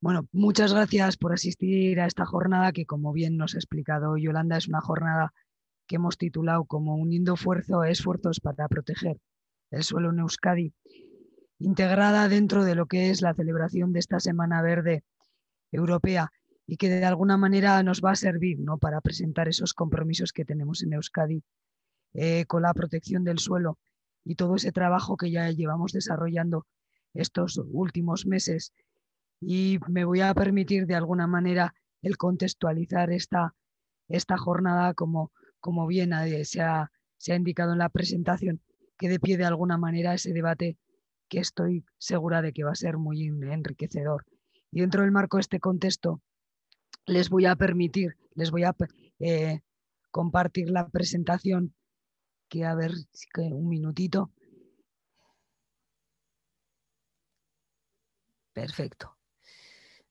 Bueno, muchas gracias por asistir a esta jornada que, como bien nos ha explicado Yolanda, es una jornada que hemos titulado como Uniendo Esfuerzos para Proteger el Suelo en Euskadi, integrada dentro de lo que es la celebración de esta Semana Verde Europea y que de alguna manera nos va a servir ¿no? para presentar esos compromisos que tenemos en Euskadi eh, con la protección del suelo y todo ese trabajo que ya llevamos desarrollando estos últimos meses y me voy a permitir de alguna manera el contextualizar esta, esta jornada como, como bien se ha, se ha indicado en la presentación, que de pie de alguna manera ese debate que estoy segura de que va a ser muy enriquecedor. Y dentro del marco de este contexto, les voy a permitir, les voy a eh, compartir la presentación, que a ver, un minutito. Perfecto.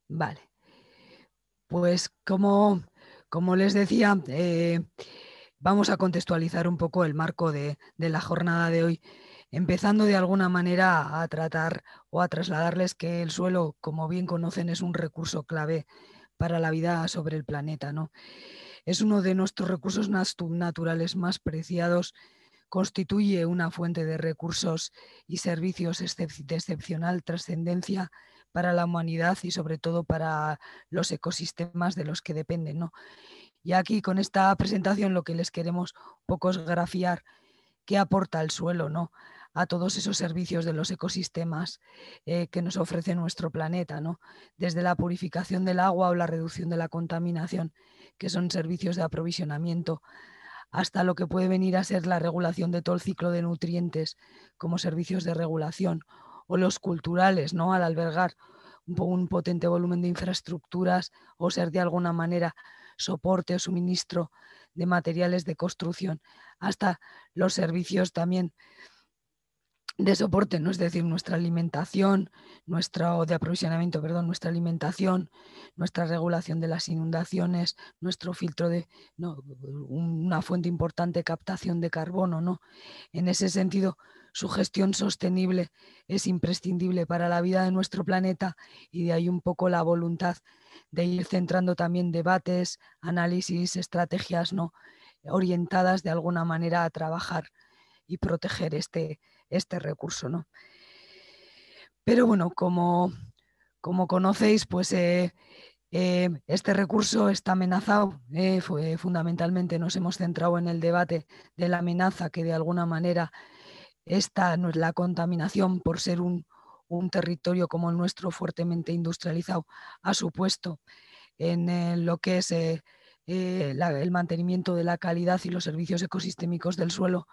Vale. Pues como, como les decía, eh, vamos a contextualizar un poco el marco de, de, la jornada de hoy, empezando de alguna manera a tratar o a trasladarles que el suelo, como bien conocen, es un recurso clave para la vida sobre el planeta. ¿no? Es uno de nuestros recursos naturales más preciados, constituye una fuente de recursos y servicios de excepcional trascendencia para la humanidad y sobre todo para los ecosistemas de los que dependen. Y aquí con esta presentación lo que les queremos poco es grafiar qué aporta el suelo a todos esos servicios de los ecosistemas eh, que nos ofrece nuestro planeta, desde la purificación del agua o la reducción de la contaminación, que son servicios de aprovisionamiento hasta lo que puede venir a ser la regulación de todo el ciclo de nutrientes como servicios de regulación o los culturales, ¿no? Al albergar un potente volumen de infraestructuras o ser de alguna manera soporte o suministro de materiales de construcción, hasta los servicios también de soporte, ¿no? es decir, nuestra alimentación, nuestra, de aprovisionamiento, perdón, nuestra alimentación, nuestra regulación de las inundaciones, nuestro filtro de una fuente importante de captación de carbono, ¿no? En ese sentido, su gestión sostenible es imprescindible para la vida de nuestro planeta y de ahí un poco la voluntad de ir centrando también debates, análisis, estrategias ¿no? orientadas de alguna manera a trabajar y proteger este, este recurso. Pero bueno, como, como conocéis, pues eh, eh, este recurso está amenazado. Eh, fue, fundamentalmente nos hemos centrado en el debate de la amenaza que de alguna manera esta no es la contaminación por ser un, territorio como el nuestro fuertemente industrializado ha supuesto en eh, lo que es eh, eh, el mantenimiento de la calidad y los servicios ecosistémicos del suelo,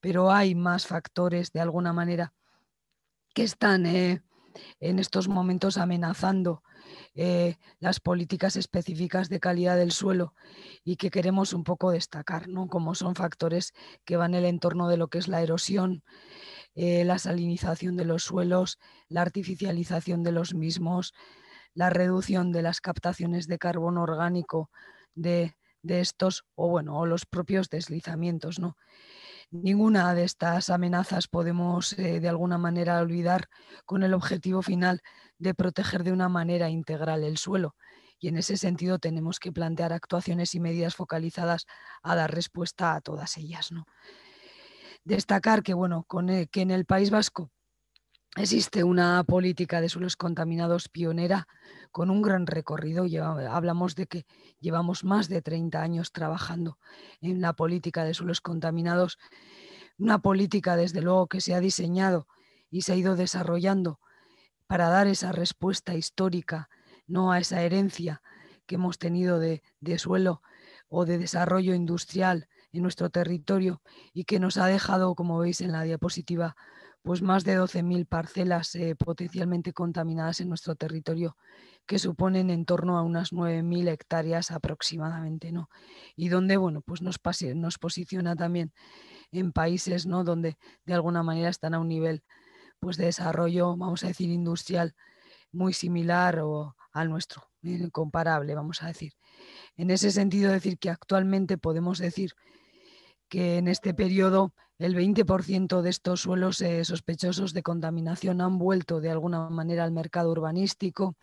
pero hay más factores de alguna manera que están en estos momentos amenazando eh, las políticas específicas de calidad del suelo y que queremos un poco destacar, ¿no? como son factores que van en el entorno de lo que es la erosión, eh, la salinización de los suelos, la artificialización de los mismos, la reducción de las captaciones de carbono orgánico de, estos o, bueno, los propios deslizamientos. ¿no? Ninguna de estas amenazas podemos eh, de alguna manera olvidar con el objetivo final de proteger de una manera integral el suelo. Y en ese sentido tenemos que plantear actuaciones y medidas focalizadas a dar respuesta a todas ellas. Destacar que, bueno, eh, que en el País Vasco Existe una política de suelos contaminados pionera con un gran recorrido. Eh, hablamos de que llevamos más de 30 años trabajando en la política de suelos contaminados. Una política, desde luego, que se ha diseñado y se ha ido desarrollando para dar esa respuesta histórica, no a esa herencia que hemos tenido de suelo o de desarrollo industrial en nuestro territorio y que nos ha dejado, como veis en la diapositiva, pues más de 12.000 parcelas eh, potencialmente contaminadas en nuestro territorio, que suponen en torno a unas 9.000 hectáreas aproximadamente, ¿no? Y donde, bueno, pues nos, pase, nos posiciona también en países, ¿no? Donde de alguna manera están a un nivel, pues de desarrollo, vamos a decir, industrial muy similar o al nuestro, eh, comparable, vamos a decir. En ese sentido, decir que actualmente podemos decir que en este periodo el 20% de estos suelos eh, sospechosos de contaminación han vuelto de alguna manera al mercado urbanístico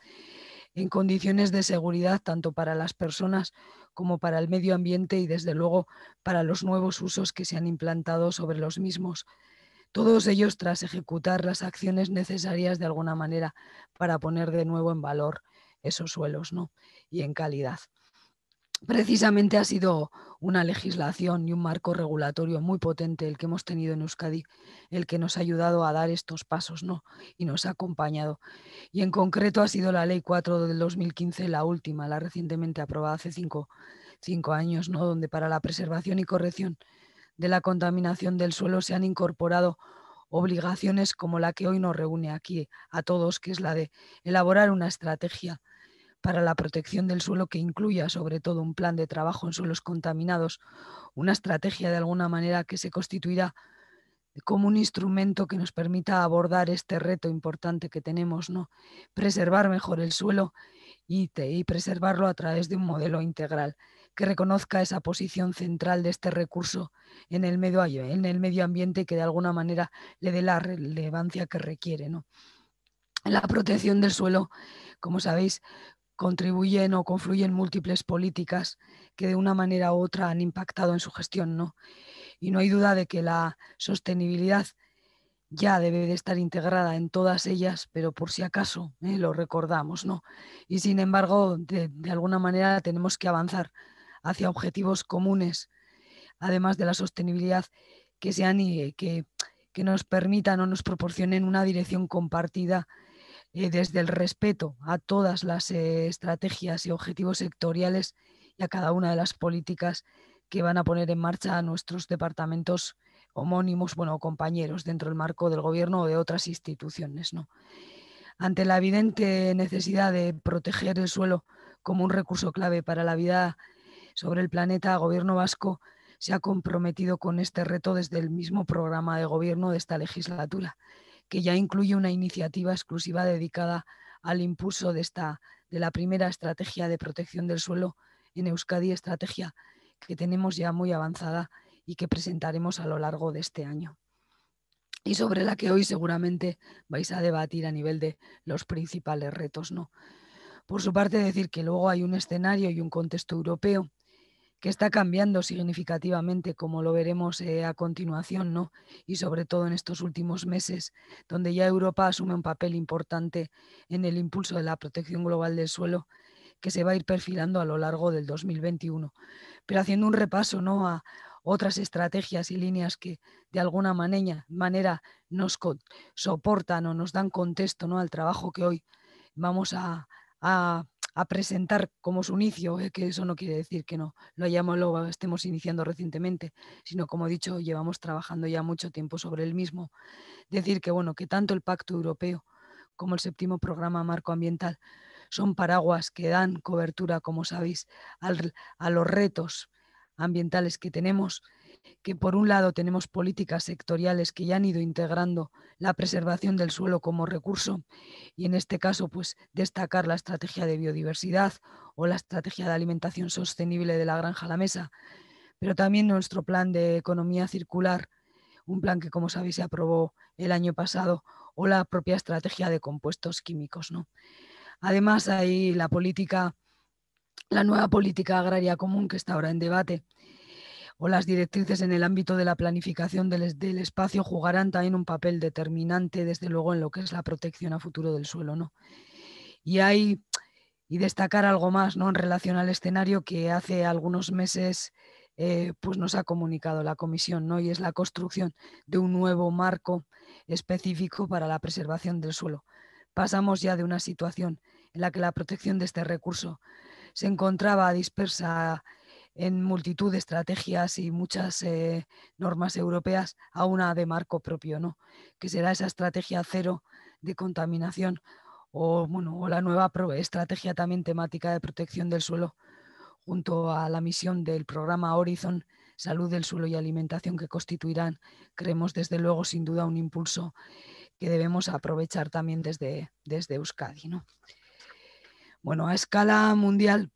en condiciones de seguridad tanto para las personas como para el medio ambiente y desde luego para los nuevos usos que se han implantado sobre los mismos. Todos ellos tras ejecutar las acciones necesarias de alguna manera para poner de nuevo en valor esos suelos ¿no? y en calidad precisamente ha sido una legislación y un marco regulatorio muy potente el que hemos tenido en Euskadi, el que nos ha ayudado a dar estos pasos ¿no? y nos ha acompañado. Y en concreto ha sido la Ley 4 del 2015, la última, la recientemente aprobada hace cinco, cinco años, ¿no? donde para la preservación y corrección de la contaminación del suelo se han incorporado obligaciones como la que hoy nos reúne aquí a todos, que es la de elaborar una estrategia para la protección del suelo que incluya sobre todo un plan de trabajo en suelos contaminados, una estrategia de alguna manera que se constituirá como un instrumento que nos permita abordar este reto importante que tenemos, ¿no? preservar mejor el suelo y, preservarlo a través de un modelo integral que reconozca esa posición central de este recurso en el medio, en el medio ambiente que de alguna manera le dé la relevancia que requiere. La protección del suelo, como sabéis, contribuyen o confluyen múltiples políticas que de una manera u otra han impactado en su gestión. ¿no? Y no hay duda de que la sostenibilidad ya debe de estar integrada en todas ellas, pero por si acaso ¿eh? lo recordamos. ¿no? Y sin embargo, de, alguna manera tenemos que avanzar hacia objetivos comunes, además de la sostenibilidad, que sean eh, que, que nos permitan o nos proporcionen una dirección compartida desde el respeto a todas las eh, estrategias y objetivos sectoriales y a cada una de las políticas que van a poner en marcha nuestros departamentos homónimos, bueno, compañeros dentro del marco del gobierno o de otras instituciones. Ante la evidente necesidad de proteger el suelo como un recurso clave para la vida sobre el planeta, el gobierno vasco se ha comprometido con este reto desde el mismo programa de gobierno de esta legislatura que ya incluye una iniciativa exclusiva dedicada al impulso de, esta, de la primera estrategia de protección del suelo en Euskadi, estrategia que tenemos ya muy avanzada y que presentaremos a lo largo de este año y sobre la que hoy seguramente vais a debatir a nivel de los principales retos. ¿no? Por su parte, decir que luego hay un escenario y un contexto europeo que está cambiando significativamente, como lo veremos eh, a continuación, ¿no? y sobre todo en estos últimos meses, donde ya Europa asume un papel importante en el impulso de la protección global del suelo que se va a ir perfilando a lo largo del 2021. Pero haciendo un repaso ¿no? a otras estrategias y líneas que de alguna manera, manera nos soportan o nos dan contexto ¿no? al trabajo que hoy vamos a, a a presentar como su inicio, eh, que eso no quiere decir que no lo hayamos, lo estemos iniciando recientemente, sino como he dicho, llevamos trabajando ya mucho tiempo sobre el mismo. Decir que bueno, que tanto el Pacto Europeo como el séptimo programa marco ambiental son paraguas que dan cobertura, como sabéis, a los retos ambientales que tenemos que por un lado tenemos políticas sectoriales que ya han ido integrando la preservación del suelo como recurso y en este caso pues destacar la estrategia de biodiversidad o la estrategia de alimentación sostenible de la granja a la mesa, pero también nuestro plan de economía circular, un plan que como sabéis se aprobó el año pasado o la propia estrategia de compuestos químicos, ¿no? Además hay la política la nueva política agraria común que está ahora en debate o las directrices en el ámbito de la planificación del, espacio jugarán también un papel determinante, desde luego, en lo que es la protección a futuro del suelo. ¿no? Y hay, y destacar algo más ¿no? en relación al escenario que hace algunos meses eh, pues nos ha comunicado la Comisión, ¿no? y es la construcción de un nuevo marco específico para la preservación del suelo. Pasamos ya de una situación en la que la protección de este recurso se encontraba dispersa en multitud de estrategias y muchas eh, normas europeas a una de marco propio, ¿no? que será esa estrategia cero de contaminación o, bueno, la nueva estrategia también temática de protección del suelo junto a la misión del programa Horizon Salud del Suelo y Alimentación que constituirán, creemos desde luego, sin duda un impulso que debemos aprovechar también desde, desde Euskadi. ¿no? Bueno, a escala mundial,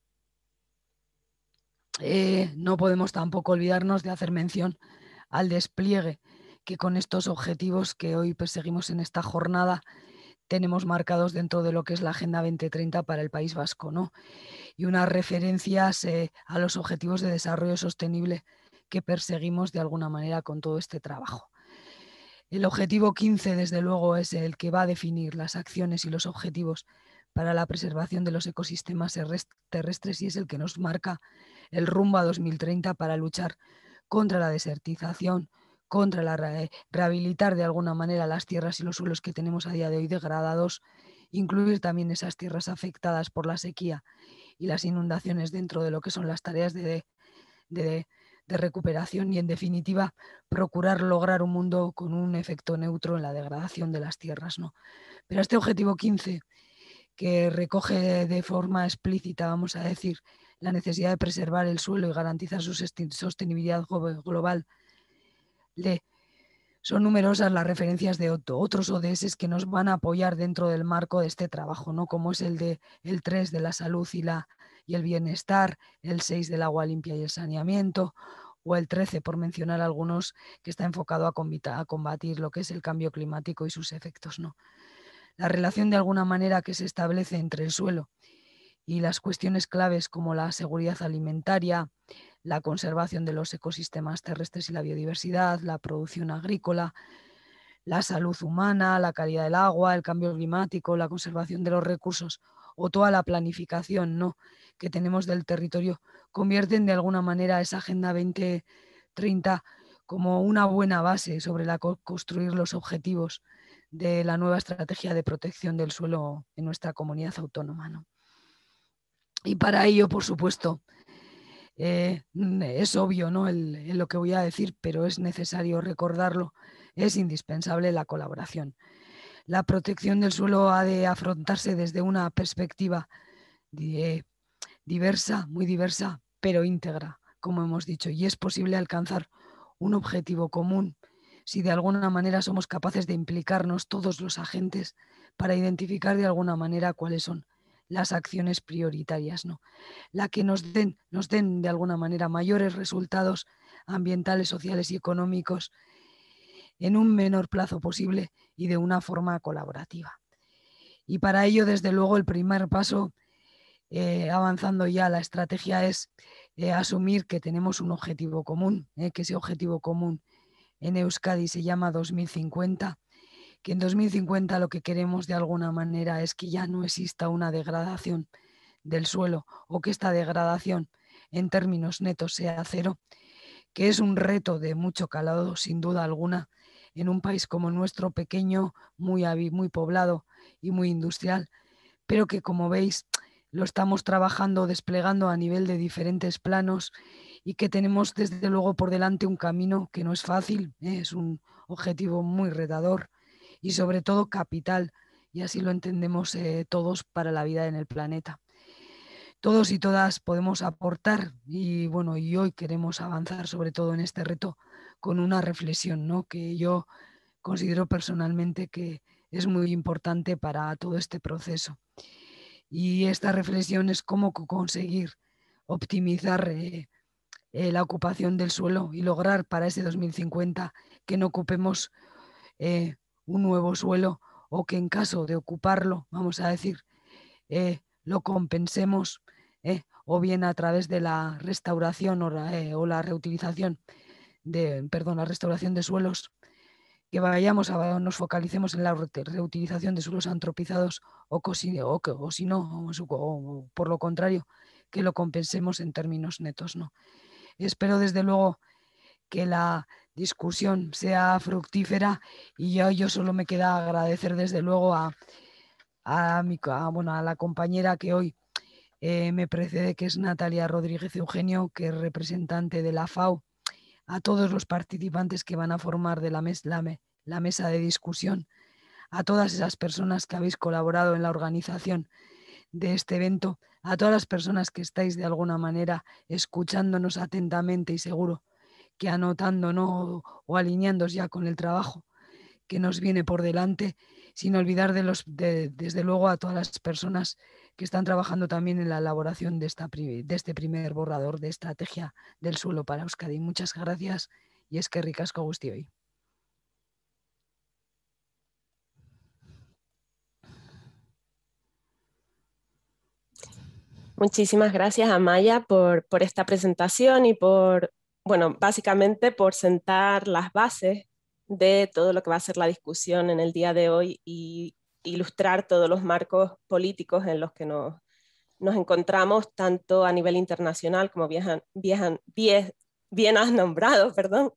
eh, no podemos tampoco olvidarnos de hacer mención al despliegue que con estos objetivos que hoy perseguimos en esta jornada tenemos marcados dentro de lo que es la Agenda 2030 para el País Vasco, ¿no? Y unas referencias eh, a los objetivos de desarrollo sostenible que perseguimos de alguna manera con todo este trabajo. El objetivo 15, desde luego, es el que va a definir las acciones y los objetivos para la preservación de los ecosistemas terrestres y es el que nos marca el rumbo a 2030 para luchar contra la desertización, contra la eh, rehabilitar de alguna manera las tierras y los suelos que tenemos a día de hoy degradados, incluir también esas tierras afectadas por la sequía y las inundaciones dentro de lo que son las tareas de, recuperación y en definitiva procurar lograr un mundo con un efecto neutro en la degradación de las tierras. ¿no? Pero este objetivo 15 que recoge de forma explícita, vamos a decir, la necesidad de preservar el suelo y garantizar su sostenibilidad global. son numerosas las referencias de otros ODS que nos van a apoyar dentro del marco de este trabajo, como es el de el 3 de la salud y, la, y el bienestar, el 6 del agua limpia y el saneamiento, o el 13, por mencionar algunos, que está enfocado a combatir, a combatir lo que es el cambio climático y sus efectos. ¿no? la relación de alguna manera que se establece entre el suelo y las cuestiones claves como la seguridad alimentaria, la conservación de los ecosistemas terrestres y la biodiversidad, la producción agrícola, la salud humana, la calidad del agua, el cambio climático, la conservación de los recursos o toda la planificación ¿no? que tenemos del territorio, convierten de alguna manera esa Agenda 2030 como una buena base sobre la que construir los objetivos de la nueva estrategia de protección del suelo en nuestra comunidad autónoma. Y para ello, por supuesto, eh, mm, es obvio ¿no? lo que voy a decir, pero es necesario recordarlo, es indispensable la colaboración. La protección del suelo ha de afrontarse desde una perspectiva eh, diversa, muy diversa, pero íntegra, como hemos dicho, y es posible alcanzar un objetivo común si de alguna manera somos capaces de implicarnos todos los agentes para identificar de alguna manera cuáles son las acciones prioritarias, ¿no? La que nos den, nos den de alguna manera mayores resultados ambientales, sociales y económicos en un menor plazo posible y de una forma colaborativa. Y para ello, desde luego, el primer paso, eh, avanzando ya la estrategia, es eh, asumir que tenemos un objetivo común, eh, que ese objetivo común en Euskadi se llama 2050, que en 2050 lo que queremos de alguna manera es que ya no exista una degradación del suelo o que esta degradación en términos netos sea cero, que es un reto de mucho calado sin duda alguna en un país como nuestro pequeño, muy, muy poblado y muy industrial, pero que como veis lo estamos trabajando, desplegando a nivel de diferentes planos y que tenemos desde luego por delante un camino que no es fácil, ¿eh? es un objetivo muy retador y sobre todo capital, y así lo entendemos eh, todos para la vida en el planeta. Todos y todas podemos aportar y bueno, y hoy queremos avanzar sobre todo en este reto con una reflexión, Que yo considero personalmente que es muy importante para todo este proceso. Y esta reflexión es cómo conseguir optimizar eh, eh, la ocupación del suelo y lograr para ese 2050 que no ocupemos eh, un nuevo suelo o que en caso de ocuparlo, vamos a decir, eh, lo compensemos o bien a través de la restauración o, la reutilización de, perdón, la restauración de suelos, que vayamos a, nos focalicemos en la reutilización de suelos antropizados o, o, si no, por lo contrario, que lo compensemos en términos netos, ¿no? espero desde luego que la discusión sea fructífera y yo, solo me queda agradecer desde luego a, a, mi, la compañera que hoy eh, me precede, que es Natalia Rodríguez Eugenio, que es representante de la FAO, a todos los participantes que van a formar de la, la mesa de discusión, a todas esas personas que habéis colaborado en la organización de este evento a todas las personas que estáis de alguna manera escuchándonos atentamente y seguro que anotándonos o alineándonos ya con el trabajo que nos viene por delante, sin olvidar de los, de, desde luego a todas las personas que están trabajando también en la elaboración de, esta, de este primer borrador de estrategia del suelo para Euskadi. Muchas gracias y es que ricasco Agustí hoy. Muchísimas gracias, Amaya, por, por esta presentación y por, bueno, básicamente por sentar las bases de todo lo que va a ser la discusión en el día de hoy y ilustrar todos los marcos políticos en los que nos, encontramos, tanto a nivel internacional, como bien, has nombrado, perdón,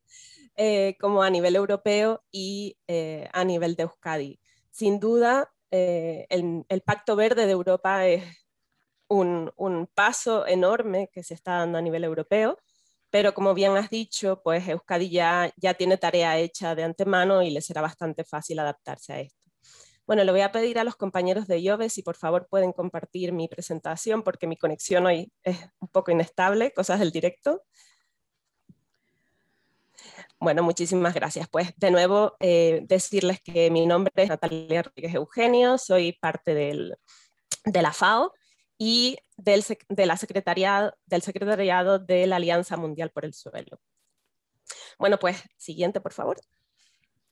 eh, como a nivel europeo y eh, a nivel de Euskadi. Sin duda, eh, el, el, Pacto Verde de Europa es un, paso enorme que se está dando a nivel europeo, pero como bien has dicho, pues Euskadi ya, tiene tarea hecha de antemano y le será bastante fácil adaptarse a esto. Bueno, le voy a pedir a los compañeros de IOVE si por favor pueden compartir mi presentación porque mi conexión hoy es un poco inestable, cosas del directo. Bueno, muchísimas gracias. Pues de nuevo, eh, decirles que mi nombre es Natalia Rodríguez Eugenio, soy parte de la FAO y del, de la secretaría, del secretariado de la Alianza Mundial por el Suelo. Bueno, pues siguiente, por favor.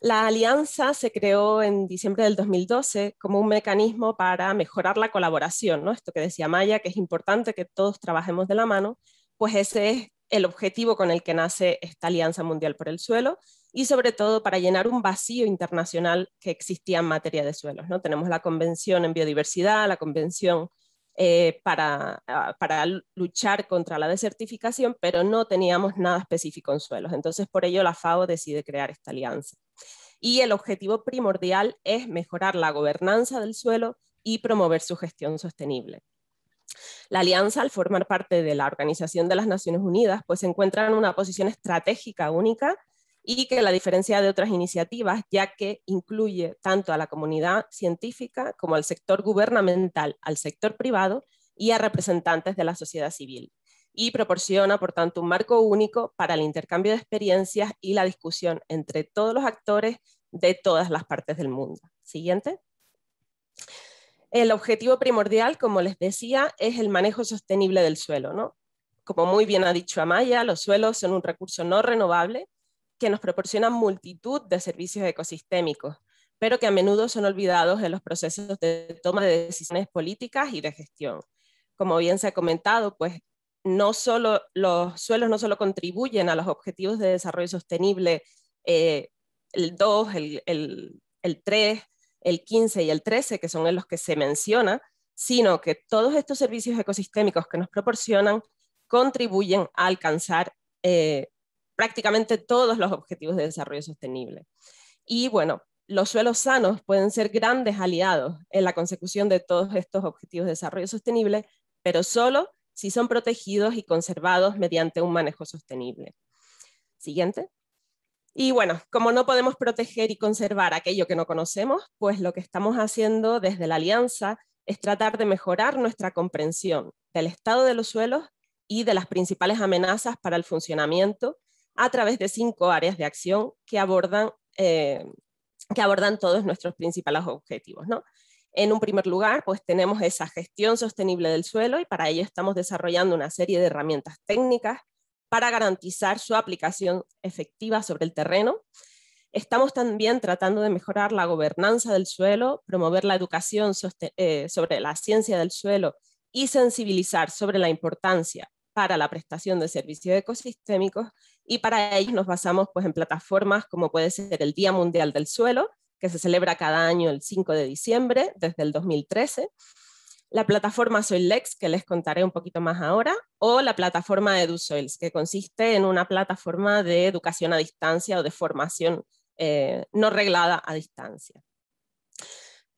La alianza se creó en diciembre del 2012 como un mecanismo para mejorar la colaboración, ¿no? Esto que decía Maya, que es importante que todos trabajemos de la mano, pues ese es el objetivo con el que nace esta Alianza Mundial por el Suelo y sobre todo para llenar un vacío internacional que existía en materia de suelos, ¿no? Tenemos la Convención en Biodiversidad, la Convención eh, para, ah, para luchar contra la desertificación, pero no teníamos nada específico en suelos. Entonces, por ello, la FAO decide crear esta alianza. Y el objetivo primordial es mejorar la gobernanza del suelo y promover su gestión sostenible. La alianza, al formar parte de la Organización de las Naciones Unidas, pues se encuentra en una posición estratégica única y que la diferencia de otras iniciativas, ya que incluye tanto a la comunidad científica como al sector gubernamental, al sector privado y a representantes de la sociedad civil. Y proporciona, por tanto, un marco único para el intercambio de experiencias y la discusión entre todos los actores de todas las partes del mundo. Siguiente. El objetivo primordial, como les decía, es el manejo sostenible del suelo. ¿no? Como muy bien ha dicho Amaya, los suelos son un recurso no renovable que nos proporcionan multitud de servicios ecosistémicos, pero que a menudo son olvidados en los procesos de toma de decisiones políticas y de gestión. Como bien se ha comentado, pues no solo los suelos no solo contribuyen a los objetivos de desarrollo sostenible, eh, el 2, el, el 3, el 15 y el 13, que son en los que se menciona, sino que todos estos servicios ecosistémicos que nos proporcionan contribuyen a alcanzar eh, prácticamente todos los objetivos de desarrollo sostenible. Y bueno, los suelos sanos pueden ser grandes aliados en la consecución de todos estos objetivos de desarrollo sostenible, pero solo si son protegidos y conservados mediante un manejo sostenible. Siguiente. Y bueno, como no podemos proteger y conservar aquello que no conocemos, pues lo que estamos haciendo desde la Alianza es tratar de mejorar nuestra comprensión del estado de los suelos y de las principales amenazas para el funcionamiento a través de cinco áreas de acción que abordan, eh, que abordan todos nuestros principales objetivos. ¿no? En un primer lugar, pues tenemos esa gestión sostenible del suelo y para ello estamos desarrollando una serie de herramientas técnicas para garantizar su aplicación efectiva sobre el terreno. Estamos también tratando de mejorar la gobernanza del suelo, promover la educación eh, sobre la ciencia del suelo y sensibilizar sobre la importancia para la prestación de servicios ecosistémicos y para ello nos basamos pues, en plataformas como puede ser el Día Mundial del Suelo, que se celebra cada año el 5 de diciembre desde el 2013, la plataforma SoilLex, que les contaré un poquito más ahora, o la plataforma EduSoils, que consiste en una plataforma de educación a distancia o de formación eh, no reglada a distancia.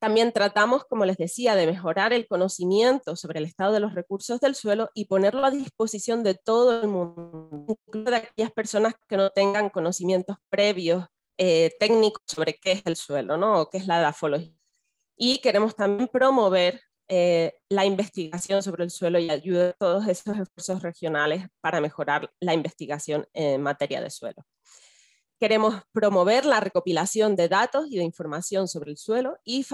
También tratamos, como les decía, de mejorar el conocimiento sobre el estado de los recursos del suelo y ponerlo a disposición de todo el mundo, incluso de aquellas personas que no tengan conocimientos previos eh, técnicos sobre qué es el suelo ¿no? o qué es la edafología. Y queremos también promover eh, la investigación sobre el suelo y ayudar a todos esos esfuerzos regionales para mejorar la investigación en materia de suelo. Queremos promover la recopilación de datos y de información sobre el suelo y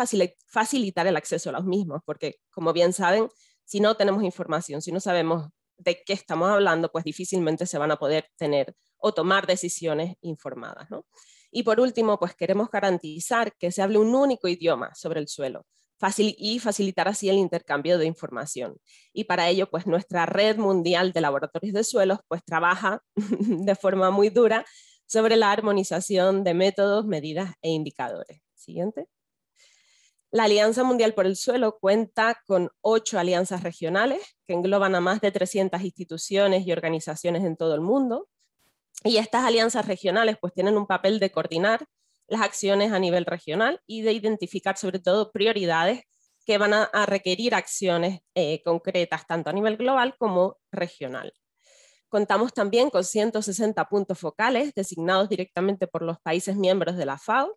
facilitar el acceso a los mismos, porque como bien saben, si no tenemos información, si no sabemos de qué estamos hablando, pues difícilmente se van a poder tener o tomar decisiones informadas. Y por último, pues queremos garantizar que se hable un único idioma sobre el suelo y facilitar así el intercambio de información. Y para ello, pues nuestra red mundial de laboratorios de suelos pues trabaja de forma muy dura sobre la armonización de métodos, medidas e indicadores. Siguiente. La Alianza Mundial por el Suelo cuenta con ocho alianzas regionales que engloban a más de 300 instituciones y organizaciones en todo el mundo. Y estas alianzas regionales pues tienen un papel de coordinar las acciones a nivel regional y de identificar sobre todo prioridades que van a, requerir acciones eh, concretas tanto a nivel global como regional. Contamos también con 160 puntos focales designados directamente por los países miembros de la FAO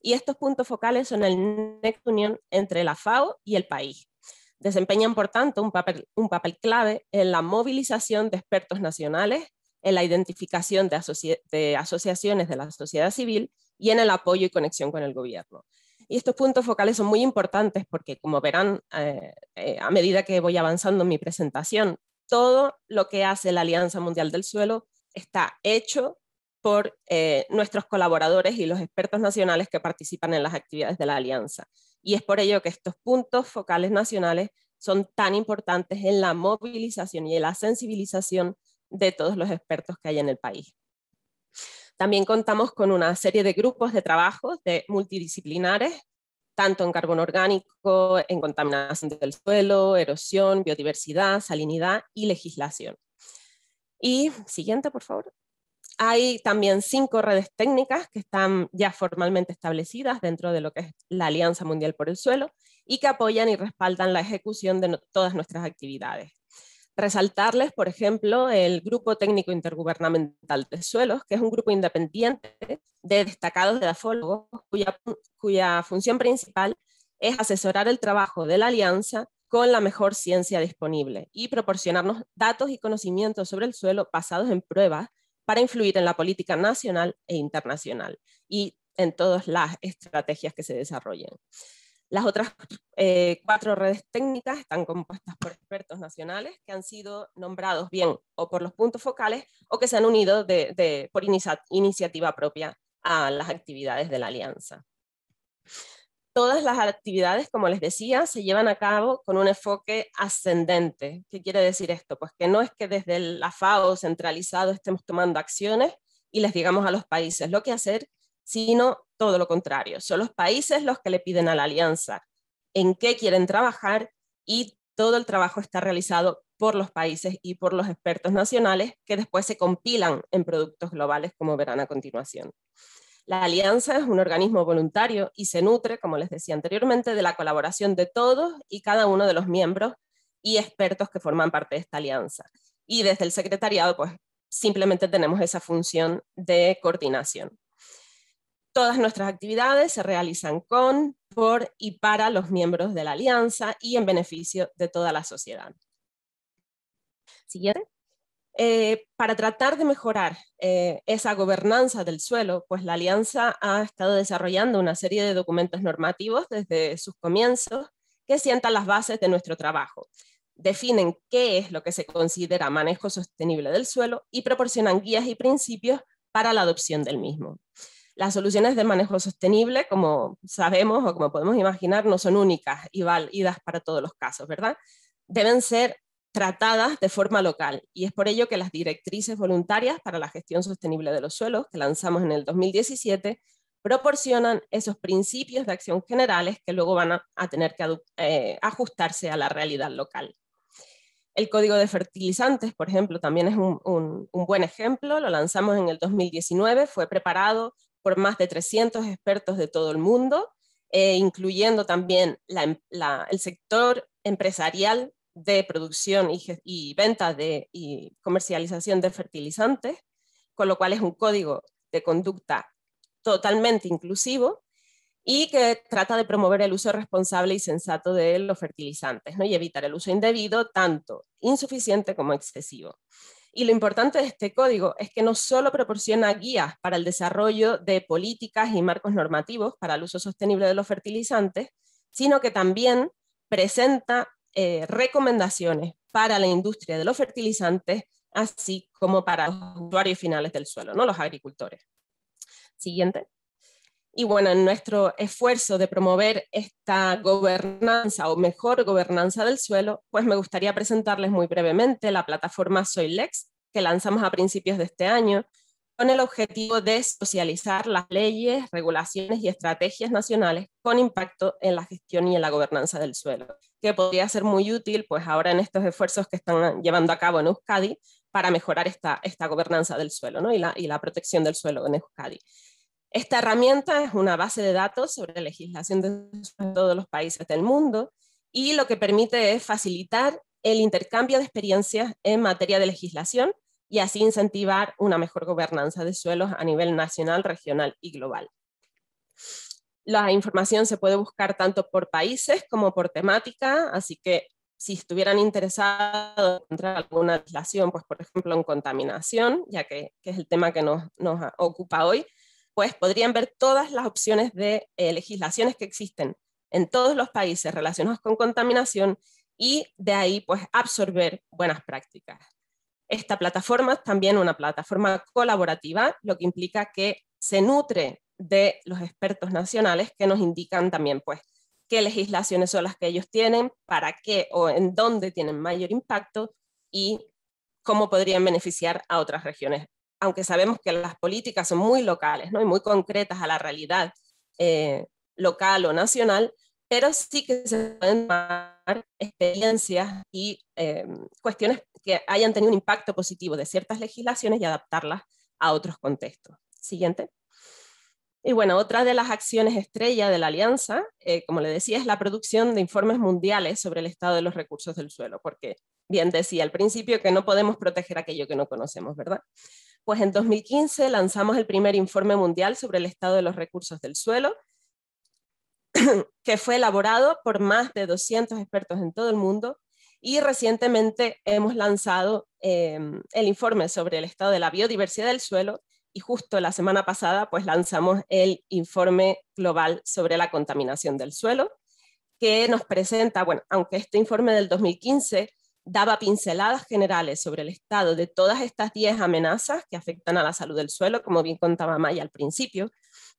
y estos puntos focales son el nexo unión entre la FAO y el país. Desempeñan, por tanto, un papel, un papel clave en la movilización de expertos nacionales, en la identificación de, asociaciones de la sociedad civil y en el apoyo y conexión con el gobierno. Y estos puntos focales son muy importantes porque, como verán eh, eh, a medida que voy avanzando en mi presentación, todo lo que hace la Alianza Mundial del Suelo está hecho por eh, nuestros colaboradores y los expertos nacionales que participan en las actividades de la Alianza. Y es por ello que estos puntos focales nacionales son tan importantes en la movilización y en la sensibilización de todos los expertos que hay en el país. También contamos con una serie de grupos de trabajo de multidisciplinares tanto en carbono orgánico, en contaminación del suelo, erosión, biodiversidad, salinidad y legislación. Y siguiente, por favor. Hay también cinco redes técnicas que están ya formalmente establecidas dentro de lo que es la Alianza Mundial por el Suelo y que apoyan y respaldan la ejecución de todas nuestras actividades resaltarles, por ejemplo, el Grupo Técnico Intergubernamental de Suelos, que es un grupo independiente de destacados edafólogos cuya, cuya función principal es asesorar el trabajo de la alianza con la mejor ciencia disponible y proporcionarnos datos y conocimientos sobre el suelo basados en pruebas para influir en la política nacional e internacional y en todas las estrategias que se desarrollen. Las otras eh, cuatro redes técnicas están compuestas por expertos nacionales que han sido nombrados bien o por los puntos focales o que se han unido de, por iniciativa propia a las actividades de la alianza. Todas las actividades, como les decía, se llevan a cabo con un enfoque ascendente. ¿Qué quiere decir esto? Pues que no es que desde la FAO centralizado estemos tomando acciones y les digamos a los países lo que hacer, sino todo lo contrario. Son los países los que le piden a la alianza en qué quieren trabajar y todo el trabajo está realizado por los países y por los expertos nacionales que después se compilan en productos globales, como verán a continuación. La alianza es un organismo voluntario y se nutre, como les decía anteriormente, de la colaboración de todos y cada uno de los miembros y expertos que forman parte de esta alianza. Y desde el secretariado, pues simplemente tenemos esa función de coordinación. Todas nuestras actividades se realizan con, por y para los miembros de la alianza y en beneficio de toda la sociedad. Siguiente. Eh, para tratar de mejorar eh, esa gobernanza del suelo, pues la Alianza ha estado desarrollando una serie de documentos normativos desde sus comienzos que sientan las bases de nuestro trabajo, definen qué es lo que se considera manejo sostenible del suelo y proporcionan guías y principios para la adopción del mismo. Las soluciones de manejo sostenible, como sabemos o como podemos imaginar, no son únicas y válidas para todos los casos, ¿verdad? Deben ser tratadas de forma local y es por ello que las directrices voluntarias para la gestión sostenible de los suelos que lanzamos en el 2017 proporcionan esos principios de acción generales que luego van a, tener que eh, ajustarse a la realidad local. El código de fertilizantes, por ejemplo, también es un, un, buen ejemplo, lo lanzamos en el 2019, fue preparado por más de 300 expertos de todo el mundo, eh, incluyendo también em, el sector empresarial de producción y, venta de, y comercialización de fertilizantes, con lo cual es un código de conducta totalmente inclusivo y que trata de promover el uso responsable y sensato de los fertilizantes y evitar el uso indebido, tanto insuficiente como excesivo. Y lo importante de este código es que no solo proporciona guías para el desarrollo de políticas y marcos normativos para el uso sostenible de los fertilizantes, sino que también presenta eh, recomendaciones para la industria de los fertilizantes, así como para los usuarios finales del suelo, ¿no? los agricultores. Siguiente. Y bueno, en nuestro esfuerzo de promover esta gobernanza o mejor gobernanza del suelo, pues me gustaría presentarles muy brevemente la plataforma Soilex, que lanzamos a principios de este año, con el objetivo de socializar las leyes, regulaciones y estrategias nacionales con impacto en la gestión y en la gobernanza del suelo, que podría ser muy útil pues ahora en estos esfuerzos que están llevando a cabo en Euskadi para mejorar esta, gobernanza del suelo ¿no? y, la, y la protección del suelo en Euskadi. Esta herramienta es una base de datos sobre legislación de todos los países del mundo y lo que permite es facilitar el intercambio de experiencias en materia de legislación y así incentivar una mejor gobernanza de suelos a nivel nacional, regional y global. La información se puede buscar tanto por países como por temática, así que si estuvieran interesados en encontrar alguna legislación, pues por ejemplo en contaminación, ya que, es el tema que nos ocupa hoy, pues podrían ver todas las opciones de eh, legislaciones que existen en todos los países relacionados con contaminación y de ahí pues absorber buenas prácticas. Esta plataforma es también una plataforma colaborativa, lo que implica que se nutre de los expertos nacionales que nos indican también pues qué legislaciones son las que ellos tienen, para qué o en dónde tienen mayor impacto y cómo podrían beneficiar a otras regiones aunque sabemos que las políticas son muy locales ¿no? y muy concretas a la realidad eh, local o nacional, pero sí que se pueden tomar experiencias y eh, cuestiones que hayan tenido un impacto positivo de ciertas legislaciones y adaptarlas a otros contextos. Siguiente. Y bueno, otra de las acciones estrella de la Alianza, eh, como le decía, es la producción de informes mundiales sobre el estado de los recursos del suelo, porque bien decía al principio que no podemos proteger aquello que no conocemos, ¿verdad? Pues en 2015 lanzamos el primer informe mundial sobre el estado de los recursos del suelo, que fue elaborado por más de 200 expertos en todo el mundo y recientemente hemos lanzado em, el informe sobre el estado de la biodiversidad del suelo y justo la semana pasada pues lanzamos el informe global sobre la contaminación del suelo que nos presenta, bueno, aunque este informe del 2015 daba pinceladas generales sobre el estado de todas estas 10 amenazas que afectan a la salud del suelo, como bien contaba Maya al principio,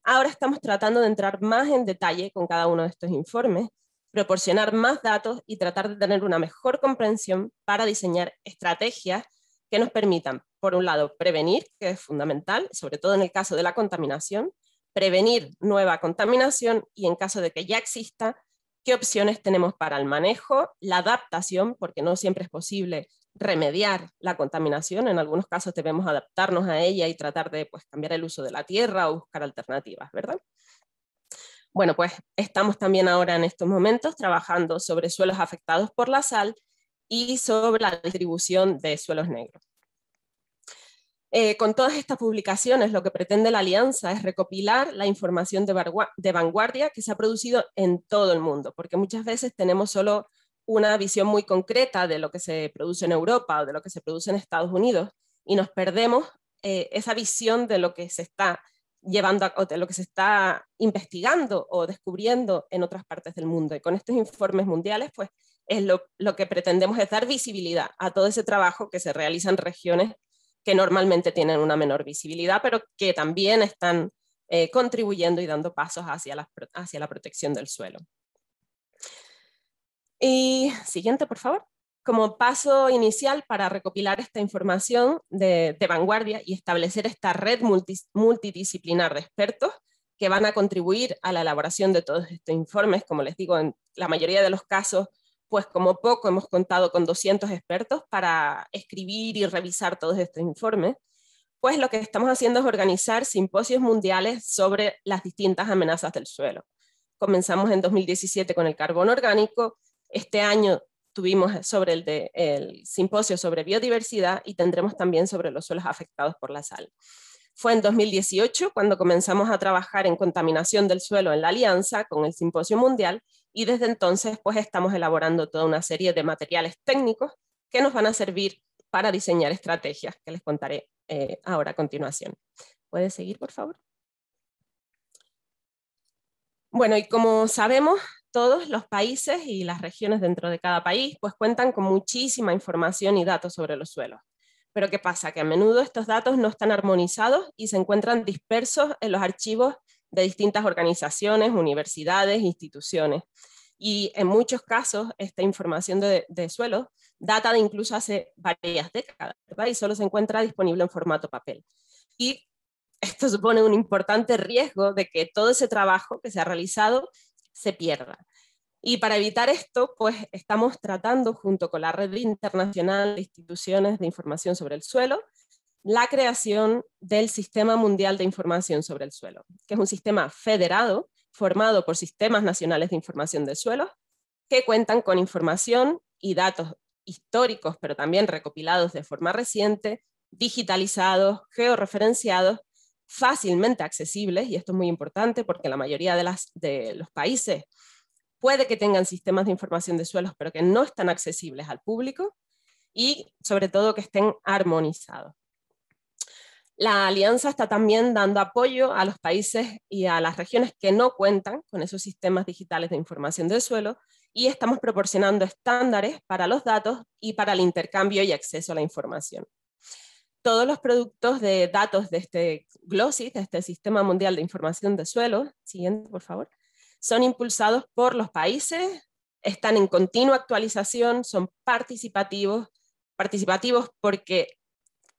ahora estamos tratando de entrar más en detalle con cada uno de estos informes, proporcionar más datos y tratar de tener una mejor comprensión para diseñar estrategias que nos permitan, por un lado, prevenir, que es fundamental, sobre todo en el caso de la contaminación, prevenir nueva contaminación y en caso de que ya exista, qué opciones tenemos para el manejo, la adaptación, porque no siempre es posible remediar la contaminación, en algunos casos debemos adaptarnos a ella y tratar de pues, cambiar el uso de la tierra o buscar alternativas, ¿verdad? Bueno, pues estamos también ahora en estos momentos trabajando sobre suelos afectados por la sal y sobre la distribución de suelos negros. Eh, con todas estas publicaciones, lo que pretende la Alianza es recopilar la información de, vanguardia que se ha producido en todo el mundo, porque muchas veces tenemos solo una visión muy concreta de lo que se produce en Europa o de lo que se produce en Estados Unidos y nos perdemos eh, esa visión de lo que se está llevando a, de lo que se está investigando o descubriendo en otras partes del mundo. Y con estos informes mundiales, pues es lo, lo que pretendemos es dar visibilidad a todo ese trabajo que se realiza en regiones que normalmente tienen una menor visibilidad, pero que también están eh, contribuyendo y dando pasos hacia la, hacia la protección del suelo. Y siguiente, por favor. Como paso inicial para recopilar esta información de, vanguardia y establecer esta red multidisciplinar de expertos que van a contribuir a la elaboración de todos estos informes, como les digo, en la mayoría de los casos pues como poco hemos contado con 200 expertos para escribir y revisar todos estos informes, pues lo que estamos haciendo es organizar simposios mundiales sobre las distintas amenazas del suelo. Comenzamos en 2017 con el carbón orgánico, este año tuvimos sobre el, el simposio sobre biodiversidad y tendremos también sobre los suelos afectados por la sal. Fue en 2018 cuando comenzamos a trabajar en contaminación del suelo en la Alianza con el Simposio Mundial y desde entonces pues estamos elaborando toda una serie de materiales técnicos que nos van a servir para diseñar estrategias que les contaré eh, ahora a continuación. ¿Puede seguir, por favor? Bueno, y como sabemos, todos los países y las regiones dentro de cada país pues cuentan con muchísima información y datos sobre los suelos. Pero ¿qué pasa? Que a menudo estos datos no están armonizados y se encuentran dispersos en los archivos de distintas organizaciones, universidades, instituciones. Y en muchos casos, esta información de, suelo data de incluso hace varias décadas, Y solo se encuentra disponible en formato papel. Y esto supone un importante riesgo de que todo ese trabajo que se ha realizado se pierda. Y para evitar esto, pues estamos tratando junto con la Red Internacional de Instituciones de Información sobre el Suelo la creación del Sistema Mundial de Información sobre el Suelo, que es un sistema federado formado por sistemas nacionales de información de suelos que cuentan con información y datos históricos, pero también recopilados de forma reciente, digitalizados, georreferenciados, fácilmente accesibles, y esto es muy importante porque la mayoría de los países puede que tengan sistemas de información de suelos, pero que no están accesibles al público, y sobre todo que estén armonizados. La alianza está también dando apoyo a los países y a las regiones que no cuentan con esos sistemas digitales de información del suelo y estamos proporcionando estándares para los datos y para el intercambio y acceso a la información. Todos los productos de datos de este GLOSIS, de este Sistema Mundial de Información de Suelo, siguiente por favor, son impulsados por los países, están en continua actualización, son participativos, participativos porque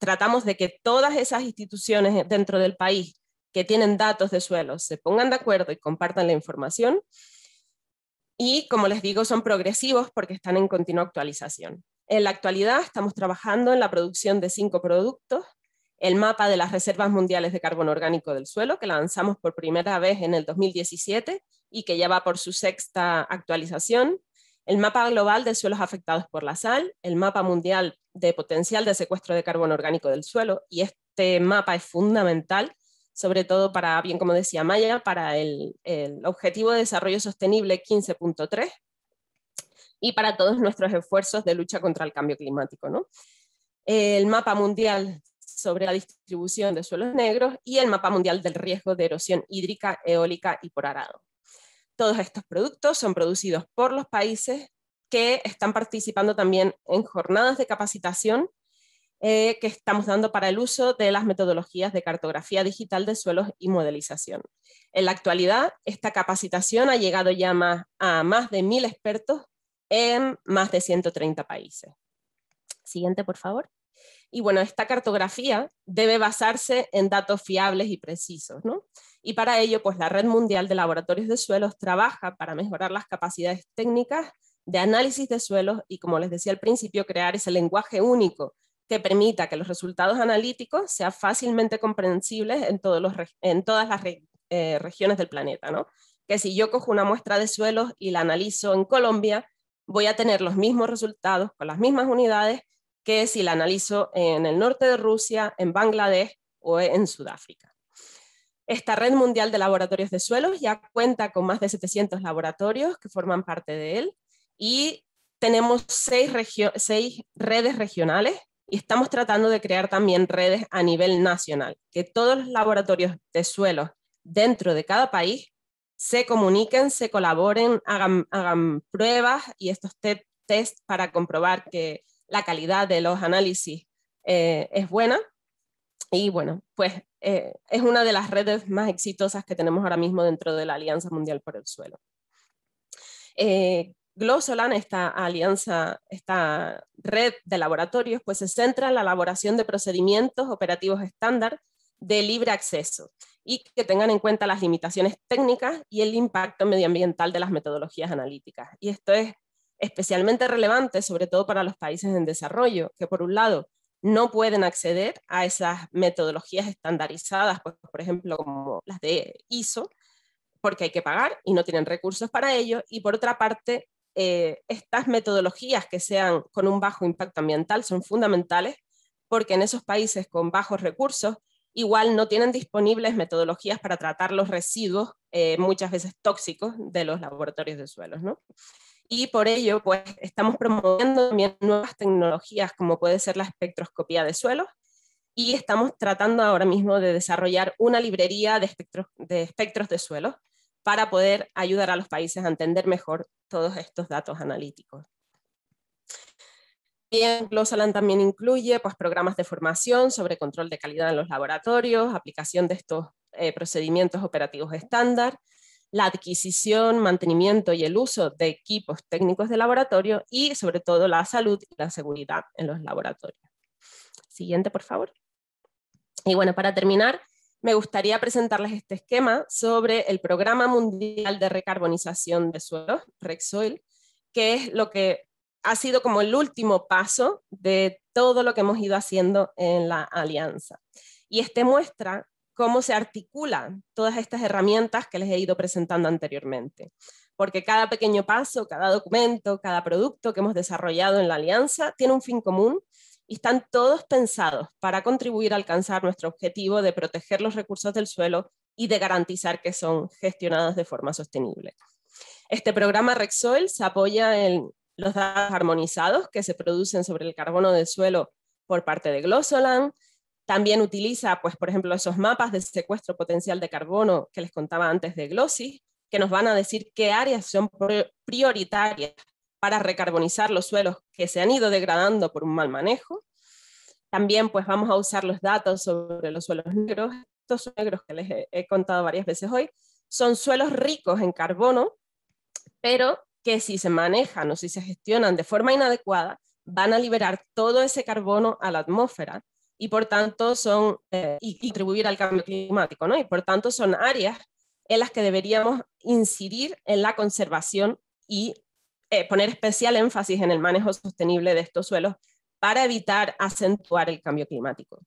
tratamos de que todas esas instituciones dentro del país que tienen datos de suelo se pongan de acuerdo y compartan la información. Y como les digo, son progresivos porque están en continua actualización. En la actualidad estamos trabajando en la producción de cinco productos, el mapa de las reservas mundiales de carbono orgánico del suelo, que lanzamos por primera vez en el 2017 y que ya va por su sexta actualización, el mapa global de suelos afectados por la sal, el mapa mundial de potencial de secuestro de carbono orgánico del suelo y este mapa es fundamental, sobre todo para, bien como decía Maya, para el, Objetivo de Desarrollo Sostenible 15.3 y para todos nuestros esfuerzos de lucha contra el cambio climático. ¿no? El mapa mundial sobre la distribución de suelos negros y el mapa mundial del riesgo de erosión hídrica, eólica y por arado. Todos estos productos son producidos por los países que están participando también en jornadas de capacitación eh, que estamos dando para el uso de las metodologías de cartografía digital de suelos y modelización. En la actualidad, esta capacitación ha llegado ya a más de mil expertos en más de 130 países. Siguiente, por favor. Y bueno, esta cartografía debe basarse en datos fiables y precisos, ¿no? Y para ello, pues la Red Mundial de Laboratorios de Suelos trabaja para mejorar las capacidades técnicas de análisis de suelos y, como les decía al principio, crear ese lenguaje único que permita que los resultados analíticos sean fácilmente comprensibles en, todos los, en todas las eh, regiones del planeta. ¿no? Que si yo cojo una muestra de suelos y la analizo en Colombia, voy a tener los mismos resultados con las mismas unidades que si la analizo en el norte de Rusia, en Bangladesh o en Sudáfrica. Esta red mundial de laboratorios de suelos ya cuenta con más de 700 laboratorios que forman parte de él y tenemos seis, seis redes regionales y estamos tratando de crear también redes a nivel nacional, que todos los laboratorios de suelo dentro de cada país se comuniquen, se colaboren, hagan, pruebas y estos test para comprobar que la calidad de los análisis eh, es buena. Y bueno, pues eh, es una de las redes más exitosas que tenemos ahora mismo dentro de la Alianza Mundial por el Suelo. Eh, Glossolan, esta alianza, esta red de laboratorios, pues se centra en la elaboración de procedimientos operativos estándar de libre acceso y que tengan en cuenta las limitaciones técnicas y el impacto medioambiental de las metodologías analíticas. Y esto es especialmente relevante, sobre todo para los países en desarrollo, que por un lado no pueden acceder a esas metodologías estandarizadas, pues, por ejemplo, como las de ISO, porque hay que pagar y no tienen recursos para ello, y por otra parte, eh, estas metodologías que sean con un bajo impacto ambiental son fundamentales porque en esos países con bajos recursos igual no tienen disponibles metodologías para tratar los residuos, eh, muchas veces tóxicos, de los laboratorios de suelos. Y por ello, pues estamos promoviendo también nuevas tecnologías como puede ser la espectroscopía de suelos y estamos tratando ahora mismo de desarrollar una librería de de, espectros de suelos para poder ayudar a los países a entender mejor todos estos datos analíticos. Bien, Glossaland también incluye pues, programas de formación sobre control de calidad en los laboratorios, aplicación de estos eh, procedimientos operativos estándar, la adquisición, mantenimiento y el uso de equipos técnicos de laboratorio y sobre todo la salud y la seguridad en los laboratorios. Siguiente, por favor. Y bueno, para terminar, me gustaría presentarles este esquema sobre el Programa Mundial de Recarbonización de Suelos, RECSOIL, que es lo que ha sido como el último paso de todo lo que hemos ido haciendo en la alianza. Y este muestra cómo se articulan todas estas herramientas que les he ido presentando anteriormente. Porque cada pequeño paso, cada documento, cada producto que hemos desarrollado en la alianza tiene un fin común y están todos pensados para contribuir a alcanzar nuestro objetivo de proteger los recursos del suelo y de garantizar que son gestionados de forma sostenible. Este programa RECSOIL se apoya en los datos armonizados que se producen sobre el carbono del suelo por parte de Glossoland. También utiliza, pues, por ejemplo, esos mapas de secuestro potencial de carbono que les contaba antes de Glossis, que nos van a decir qué áreas son prioritarias para recarbonizar los suelos que se han ido degradando por un mal manejo. También pues vamos a usar los datos sobre los suelos negros. Estos suelos negros que les he, contado varias veces hoy son suelos ricos en carbono, pero que si se manejan o si se gestionan de forma inadecuada, van a liberar todo ese carbono a la atmósfera y por tanto son eh, y contribuir al cambio climático, ¿no? Y por tanto son áreas en las que deberíamos incidir en la conservación y eh, poner especial énfasis en el manejo sostenible de estos suelos para evitar acentuar el cambio climático.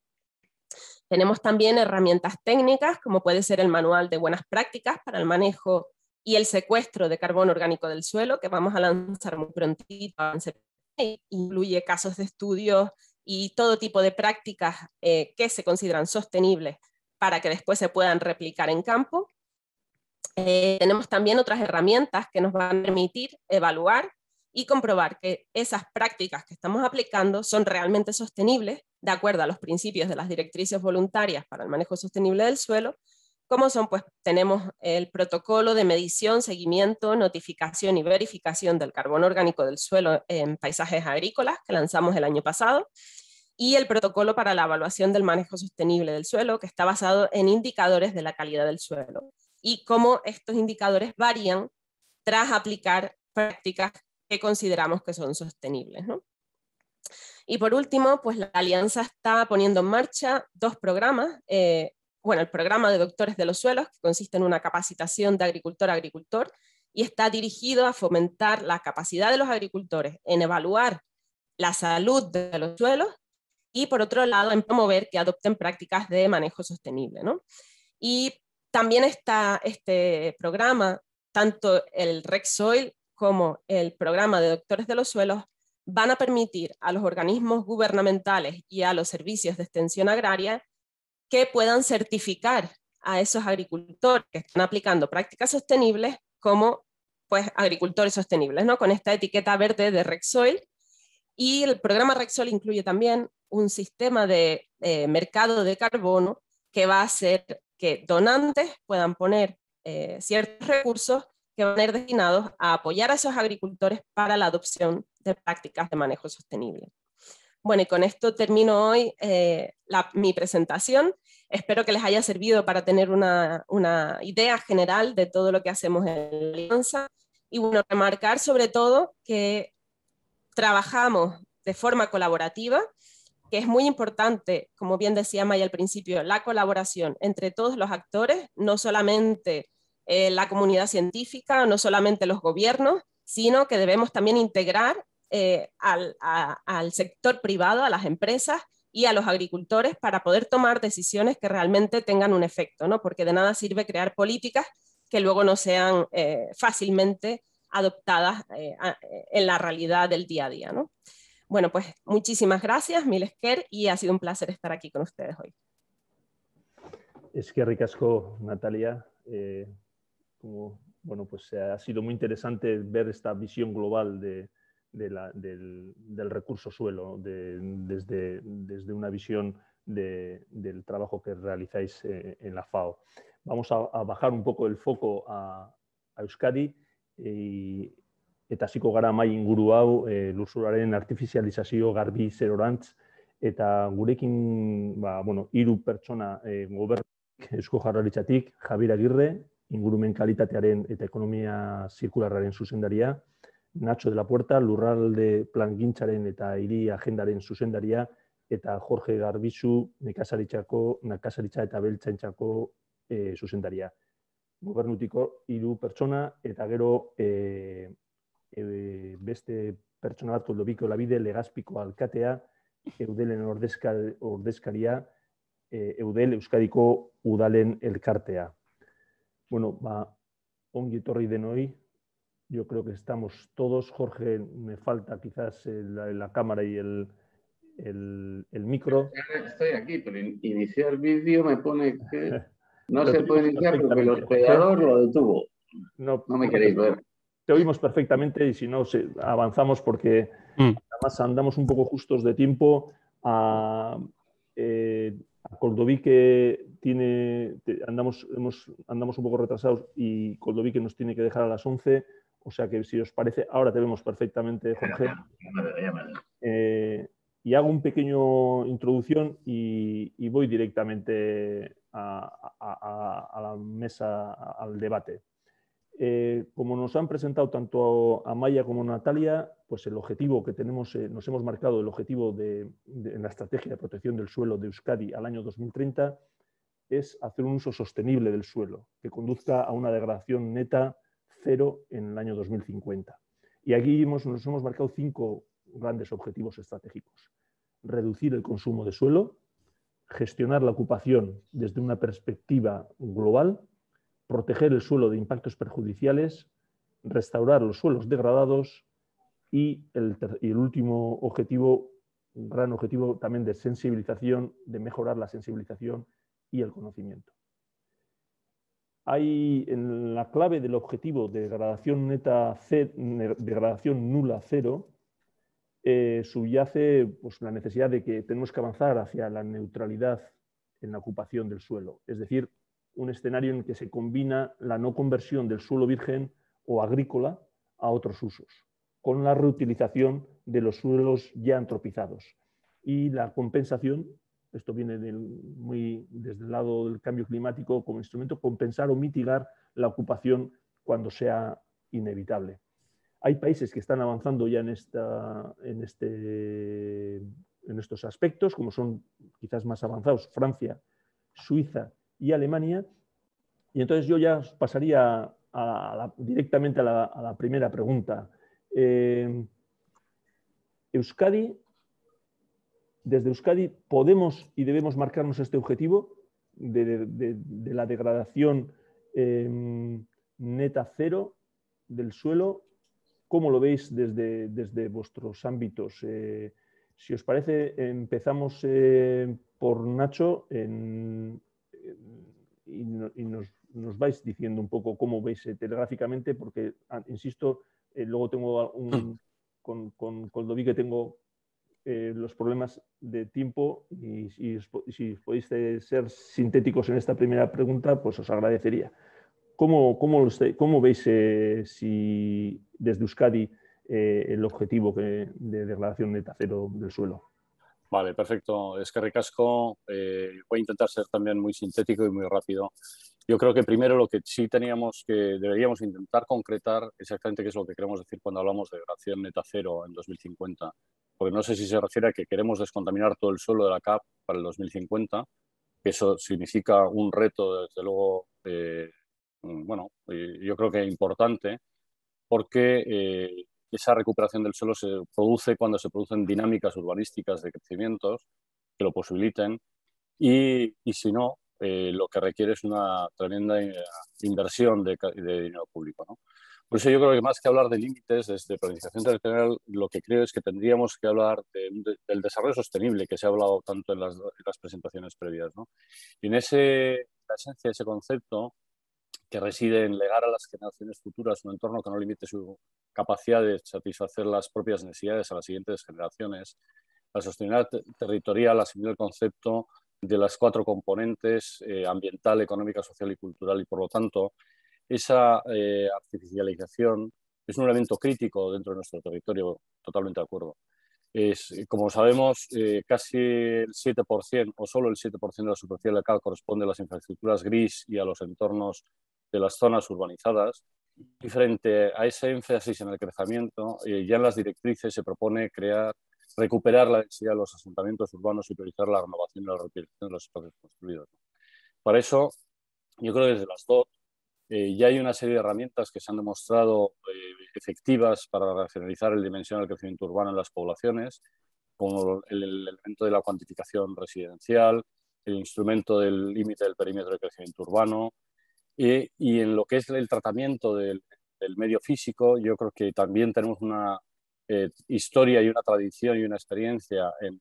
Tenemos también herramientas técnicas, como puede ser el Manual de Buenas Prácticas para el manejo y el secuestro de carbono orgánico del suelo, que vamos a lanzar muy prontito, incluye casos de estudio y todo tipo de prácticas eh, que se consideran sostenibles para que después se puedan replicar en campo. Eh, tenemos también otras herramientas que nos van a permitir evaluar y comprobar que esas prácticas que estamos aplicando son realmente sostenibles, de acuerdo a los principios de las directrices voluntarias para el manejo sostenible del suelo, como son, pues tenemos el protocolo de medición, seguimiento, notificación y verificación del carbono orgánico del suelo en paisajes agrícolas que lanzamos el año pasado, y el protocolo para la evaluación del manejo sostenible del suelo, que está basado en indicadores de la calidad del suelo y cómo estos indicadores varían tras aplicar prácticas que consideramos que son sostenibles. Y por último, pues la Alianza está poniendo en marcha dos programas. Eh, bueno, el programa de doctores de los suelos, que consiste en una capacitación de agricultor a agricultor, y está dirigido a fomentar la capacidad de los agricultores en evaluar la salud de los suelos y, por otro lado, en promover que adopten prácticas de manejo sostenible. ¿no? Y también está este programa, tanto el soil como el programa de doctores de los suelos, van a permitir a los organismos gubernamentales y a los servicios de extensión agraria que puedan certificar a esos agricultores que están aplicando prácticas sostenibles como pues, agricultores sostenibles, ¿no? con esta etiqueta verde de RECSOIL. Y el programa RECSOIL incluye también un sistema de eh, mercado de carbono que va a ser que donantes puedan poner eh, ciertos recursos que van a ir destinados a apoyar a esos agricultores para la adopción de prácticas de manejo sostenible. Bueno, y con esto termino hoy eh, mi presentación. Espero que les haya servido para tener una, una, idea general de todo lo que hacemos en la Alianza. Y bueno, remarcar sobre todo que trabajamos de forma colaborativa que es muy importante, como bien decía Maya al principio, la colaboración entre todos los actores, no solamente eh, la comunidad científica, no solamente los gobiernos, sino que debemos también integrar eh, al, sector privado, a las empresas y a los agricultores para poder tomar decisiones que realmente tengan un efecto, ¿no? porque de nada sirve crear políticas que luego no sean eh, fácilmente adoptadas en la realidad del día a día. ¿no? Bueno, pues muchísimas gracias, Milesker, y ha sido un placer estar aquí con ustedes hoy. Es que ricasco, Natalia. Eh, bueno, pues ha sido muy interesante ver esta visión global del, recurso suelo, desde, una visión del trabajo que realizáis eh, en la FAO. Vamos a, bajar un poco el foco a, a Euskadi eh, y, eta ziko gara mai inguru hau e, eh, lusuraren artifizializazio garbi zerorantz eta gurekin ba bueno hiru pertsona e, eh, gobernik esko jarraritzatik Javier Agirre ingurumen kalitatearen eta ekonomia zirkularraren zuzendaria Nacho de la Puerta lurralde plangintzaren eta hiri agendaren zuzendaria eta Jorge Garbizu nekazaritzako nakazaritza eta beltzaintzako e, eh, zuzendaria gobernutiko hiru pertsona eta gero e, e, beste pertsona la koldobiko labide legazpiko alkatea, eudelen en ordezkaria, e, eudel Euskadiko udalen elkartea. Bueno, ba, ongi de denoi, yo creo que estamos todos. Jorge, me falta quizás la, cámara y el, el, micro. Estoy aquí, pero iniciar vídeo me pone que no se puede iniciar porque el hospedador lo detuvo. no me queréis ver te oímos perfectamente y si no, avanzamos porque mm. andamos un poco justos de tiempo. A, eh, a tiene, andamos, andamos un poco retrasados y que nos tiene que dejar a las 11. O sea que si os parece, ahora te vemos perfectamente, Jorge. Eh, y hago un pequeño introducción y, voy directamente a la mesa, al debate. Eh, como nos han presentado tanto a Maya como a Natalia, pues el objetivo que tenemos, eh, nos hemos marcado el objetivo en la estrategia de protección del suelo de Euskadi al año 2030 es hacer un uso sostenible del suelo que conduzca a una degradación neta cero en el año 2050. Y aquí nos hemos marcado cinco grandes objetivos estratégicos. Reducir el consumo de suelo, gestionar la ocupación desde una perspectiva global, proteger el suelo de impactos perjudiciales, restaurar los suelos degradados y el, último objetivo, un gran objetivo también de sensibilización, de mejorar la sensibilización y el conocimiento. Hay en la clave del objetivo de degradación, neta C, degradación nula cero, eh, subyace pues, la necesidad de que tenemos que avanzar hacia la neutralidad en la ocupación del suelo, es decir, un escenario en el que se combina la no conversión del suelo virgen o agrícola a otros usos, con la reutilización de los suelos ya antropizados y la compensación, esto viene del, muy desde el lado del cambio climático como instrumento, compensar o mitigar la ocupación cuando sea inevitable. Hay países que están avanzando ya en este, estos aspectos, como son quizás más avanzados Francia, Suiza y Alemania. Y entonces yo ya pasaría directamente a la, primera pregunta. Eh, Euskadi, desde Euskadi podemos y debemos marcarnos este objetivo de, la degradación eh, neta cero del suelo. ¿Cómo lo veis desde, desde vuestros ámbitos? Eh, si os parece, empezamos por Nacho en, y, nos, vais diciendo un poco cómo veis eh, telegráficamente, porque, ah, insisto, eh, luego tengo un, mm. con, con, que tengo eh, los problemas de tiempo y, si podéis ser sintéticos en esta primera pregunta, pues os agradecería. ¿Cómo, veis si desde Euskadi el objetivo de degradación de tacero del suelo? Vale, perfecto. Es que recasco, eh, voy a intentar ser también muy sintético y muy rápido. Yo creo que primero lo que sí teníamos que, deberíamos intentar concretar exactamente qué es lo que queremos decir cuando hablamos de gradación neta cero en 2050. Porque no sé si se refiere a que queremos descontaminar todo el suelo de la CAP para el 2050, que eso significa un reto, desde luego, eh, bueno, eh, yo creo que importante, porque esa recuperación del suelo se produce cuando se producen dinámicas urbanísticas de crecimientos que lo posibiliten y, y si no, eh, lo que requiere es una tremenda eh, inversión de, dinero público. ¿no? Por eso yo creo que más que hablar de límites desde planificación territorial, lo que creo es que tendríamos que hablar del desarrollo sostenible que se ha hablado tanto en las, presentaciones previas. ¿no? Y en ese, la esencia de ese concepto que reside en legar a las generaciones futuras un entorno que no limite su capacidad de satisfacer las propias necesidades a las siguientes generaciones. La sostenibilidad territorial asimila el concepto de las cuatro componentes, eh, ambiental, económica, social y cultural, y por lo tanto, esa eh, artificialización es un elemento crítico dentro de nuestro territorio, totalmente de acuerdo. Es, como sabemos, eh, casi el 7% o solo el 7% de la superficie local corresponde a las infraestructuras gris y a los entornos de las zonas urbanizadas. Y frente a ese énfasis en el crecimiento, eh, ya en las directrices se propone crear, recuperar la densidad de los asentamientos urbanos y priorizar la renovación y la reutilización de los espacios construidos. Para eso, yo creo que desde las dos eh, ya hay una serie de herramientas que se han demostrado eh, efectivas para racionalizar el dimensión del crecimiento urbano en las poblaciones, como el, el elemento de la cuantificación residencial, el instrumento del límite del perímetro de crecimiento urbano, y, en lo que es el tratamiento del, medio físico, yo creo que también tenemos una eh, historia y una tradición y una experiencia en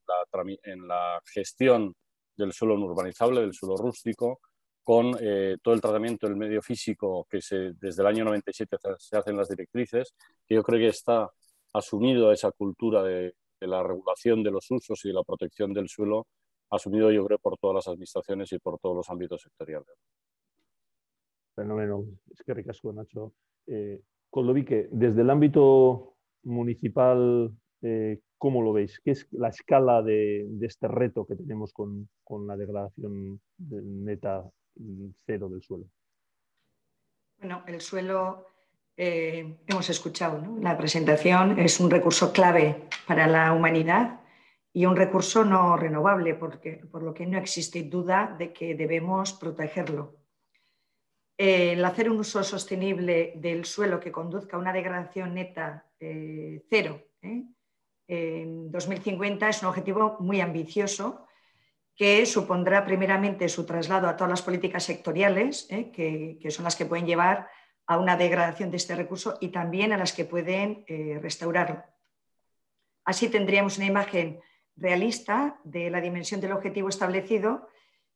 la, gestión del suelo no urbanizable, del suelo rústico, con eh, todo el tratamiento del medio físico que desde el año 97 se hacen las directrices, que yo creo que está asumido esa cultura de, de la regulación de los usos y de la protección del suelo, asumido yo creo por todas las administraciones y por todos los ámbitos sectoriales. Fenómeno, es que ricasco, Nacho. Eh, Vique, desde el ámbito municipal, eh, ¿cómo lo veis? ¿Qué es la escala de, este reto que tenemos con, la degradación del neta mm, cero del suelo? Bueno, el suelo, eh, hemos escuchado ¿no? la presentación, es un recurso clave para la humanidad y un recurso no renovable, porque, por lo que no existe duda de que debemos protegerlo el hacer un uso sostenible del suelo que conduzca a una degradación neta eh, cero ¿eh? en 2050 es un objetivo muy ambicioso que supondrá primeramente su traslado a todas las políticas sectoriales, ¿eh? que, son las que pueden llevar a una degradación de este recurso y también a las que pueden restaurarlo. Así tendríamos una imagen realista de la dimensión del objetivo establecido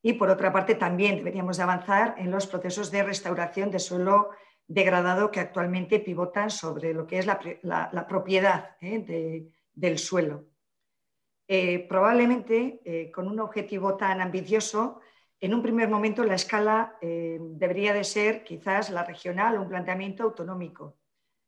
y por otra parte, también deberíamos avanzar en los procesos de restauración de suelo degradado que actualmente pivotan sobre lo que es la, propiedad ¿eh? del suelo. Eh, probablemente, eh, con un objetivo tan ambicioso, en un primer momento la escala debería de ser quizás la regional o un planteamiento autonómico,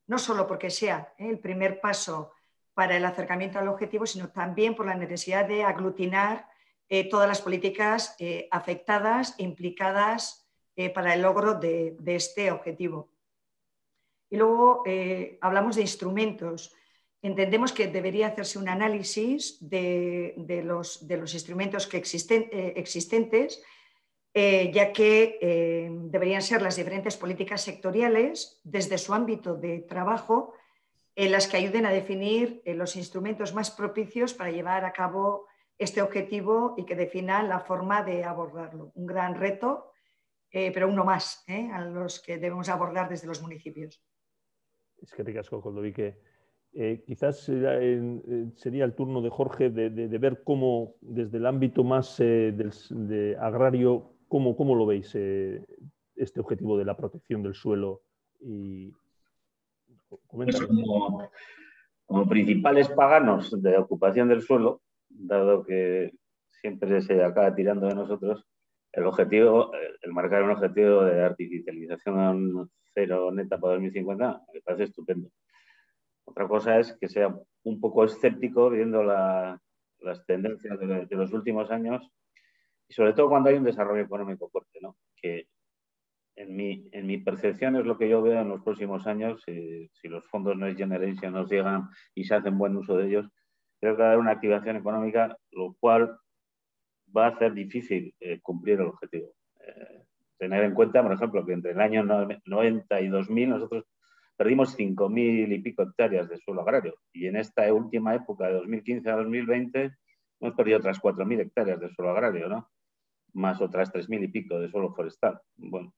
no solo porque sea el primer paso para el acercamiento al objetivo, sino también por la necesidad de aglutinar eh, todas las políticas eh, afectadas e implicadas eh, para el logro de, este objetivo. Y luego hablamos de instrumentos. Entendemos que debería hacerse un análisis de, los, de los, instrumentos que existen, existentes, ya que deberían ser las diferentes políticas sectoriales desde su ámbito de trabajo en las que ayuden a definir los instrumentos más propicios para llevar a cabo este objetivo y que defina la forma de abordarlo. Un gran reto, eh, pero uno más eh, a los que debemos abordar desde los municipios. Es que te ricasco, Coldovique. Eh, quizás eh, sería el turno de Jorge de, ver cómo, desde el ámbito más agrario, cómo, cómo lo veis este objetivo de la protección del suelo. Pues como, como principales paganos de ocupación del suelo, dado que siempre se acaba tirando de nosotros, el objetivo, el marcar un objetivo de artificialización a cero neta para 2050, me parece estupendo. Otra cosa es que sea un poco escéptico viendo las tendencias de, los últimos años y sobre todo cuando hay un desarrollo económico fuerte, ¿no? que en mi, en mi percepción es lo que yo veo en los próximos años, eh, si los fondos Next Generation nos llegan y se hacen buen uso de ellos, creo que va a haber una activación económica, lo cual va a ser difícil eh, cumplir el objetivo. Eh, tener en cuenta, por ejemplo, que entre el año 90 y 2000 nosotros perdimos 5.000 y pico hectáreas de suelo agrario y en esta última época, de 2015 a 2020, hemos perdido otras 4.000 hectáreas de suelo agrario, ¿no? Más otras 3.000 y pico de suelo forestal. Bueno,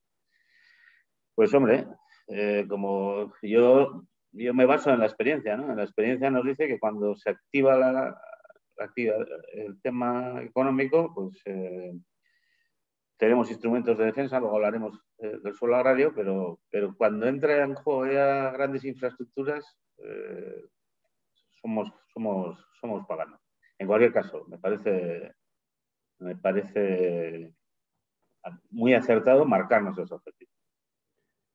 pues hombre, eh, como yo yo me baso en la experiencia, ¿no? la experiencia nos dice que cuando se activa, el tema económico, pues eh, tenemos instrumentos de defensa, luego hablaremos eh, del suelo agrario, pero, cuando entran en juego ya grandes infraestructuras, eh, somos, somos, somos paganos. En cualquier caso, me parece, me parece muy acertado marcarnos esos objetivos.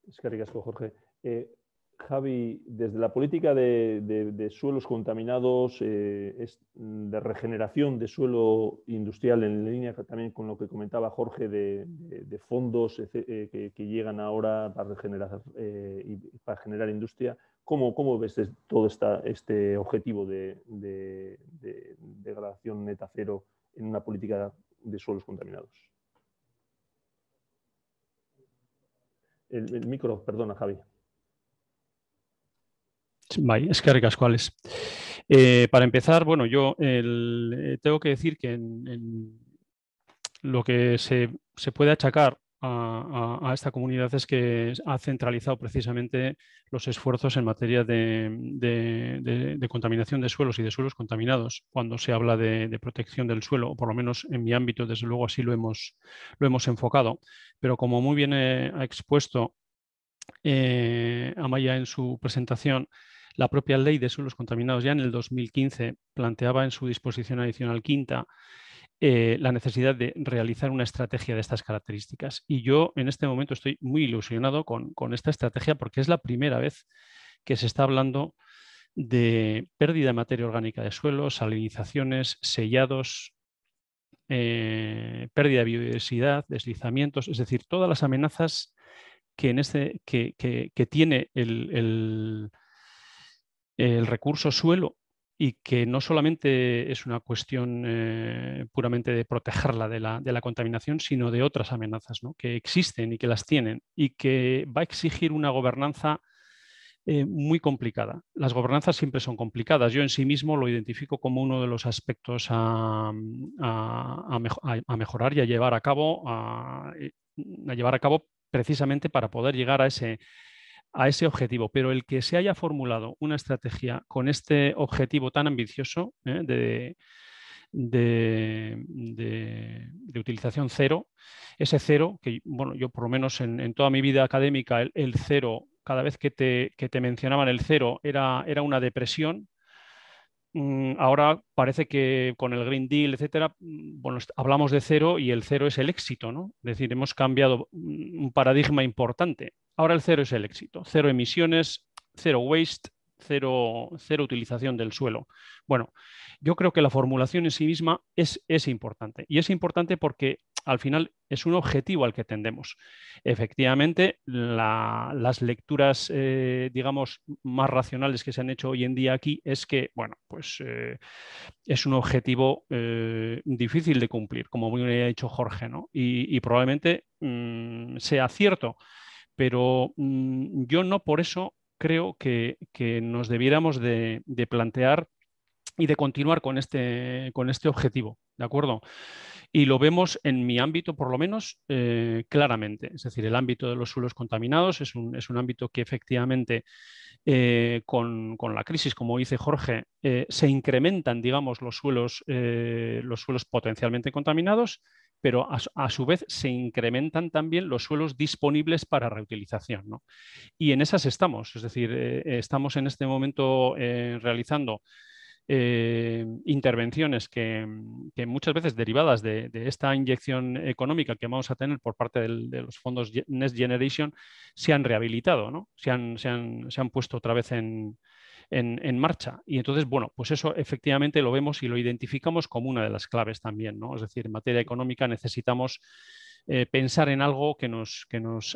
Es que Jorge. Eh, Javi, desde la política de, suelos contaminados, eh, mm, de regeneración de suelo industrial, en línea también con lo que comentaba Jorge de, fondos eh, que, llegan ahora para eh, generar industria, ¿cómo, ves todo este objetivo de, degradación neta cero en una política de suelos contaminados? El, el micro, perdona, Javi. Bai, eskerrik eh, para empezar, bueno, yo eh, tengo que decir que lo que se, puede achacar a, esta comunidad es que ha centralizado precisamente los esfuerzos en materia de, contaminación de suelos y de suelos contaminados cuando se habla de, protección del suelo, o por lo menos en mi ámbito, desde luego así lo hemos, lo hemos enfocado. Pero como muy bien ha expuesto eh, Amaya en su presentación, la propia ley de suelos contaminados ya en el 2015 planteaba en su disposición adicional quinta eh, la necesidad de realizar una estrategia de estas características. Y yo en este momento estoy muy ilusionado con, esta estrategia porque es la primera vez que se está hablando de pérdida de materia orgánica de suelos, salinizaciones, sellados, eh, pérdida de biodiversidad, deslizamientos, es decir, todas las amenazas que, en este, que, tiene el, el recurso suelo y que no solamente es una cuestión eh, puramente de protegerla de la, contaminación, sino de otras amenazas que existen y que las tienen y que va a exigir una gobernanza eh, muy complicada. Las gobernanzas siempre son complicadas. Yo en sí mismo lo identifico como uno de los aspectos a, mejorar y a llevar a cabo, eh, a llevar a cabo precisamente para poder llegar a ese a ese objetivo, pero el que se haya formulado una estrategia con este objetivo tan ambicioso ¿eh? de, de, utilización cero, ese cero, que bueno, yo por lo menos en, toda mi vida académica, el, cero, cada vez que te, mencionaban el cero, era, era una depresión, Mm, ahora parece que con el Green Deal, etcétera, mm, bueno, hablamos de cero y el cero es el éxito, ¿no? Es decir, hemos cambiado mm, un paradigma importante. Ahora el cero es el éxito. Cero emisiones, cero waste, cero, utilización del suelo. Bueno, yo creo que la formulación en sí misma es, es importante. Y es importante porque al final es un objetivo al que tendemos. Efectivamente, las lecturas, eh, digamos, más racionales que se han hecho hoy en día aquí es que, bueno, pues eh, es un objetivo eh, difícil de cumplir, como bien ha dicho Jorge, ¿no? Y, probablemente mm, sea cierto, pero mm, yo no por eso creo que, nos debiéramos de, plantear y de continuar con este, con este objetivo, ¿de acuerdo? Y lo vemos en mi ámbito, por lo menos, eh, claramente. Es decir, el ámbito de los suelos contaminados es un, ámbito que efectivamente eh, con, la crisis, como dice Jorge, eh, se incrementan, digamos, los suelos, los suelos potencialmente contaminados, pero a, su vez se incrementan también los suelos disponibles para reutilización. Y en esas estamos, es decir, estamos en este momento realizando eh, intervenciones mm, que, muchas veces derivadas de, esta inyección económica que vamos a tener por parte de los fondos Next Generation se han rehabilitado, se, han, puesto otra vez en, marcha. Y entonces, bueno, pues eso efectivamente lo vemos y lo identificamos como una de las claves también, Es decir, en materia económica necesitamos eh, pensar en algo que nos,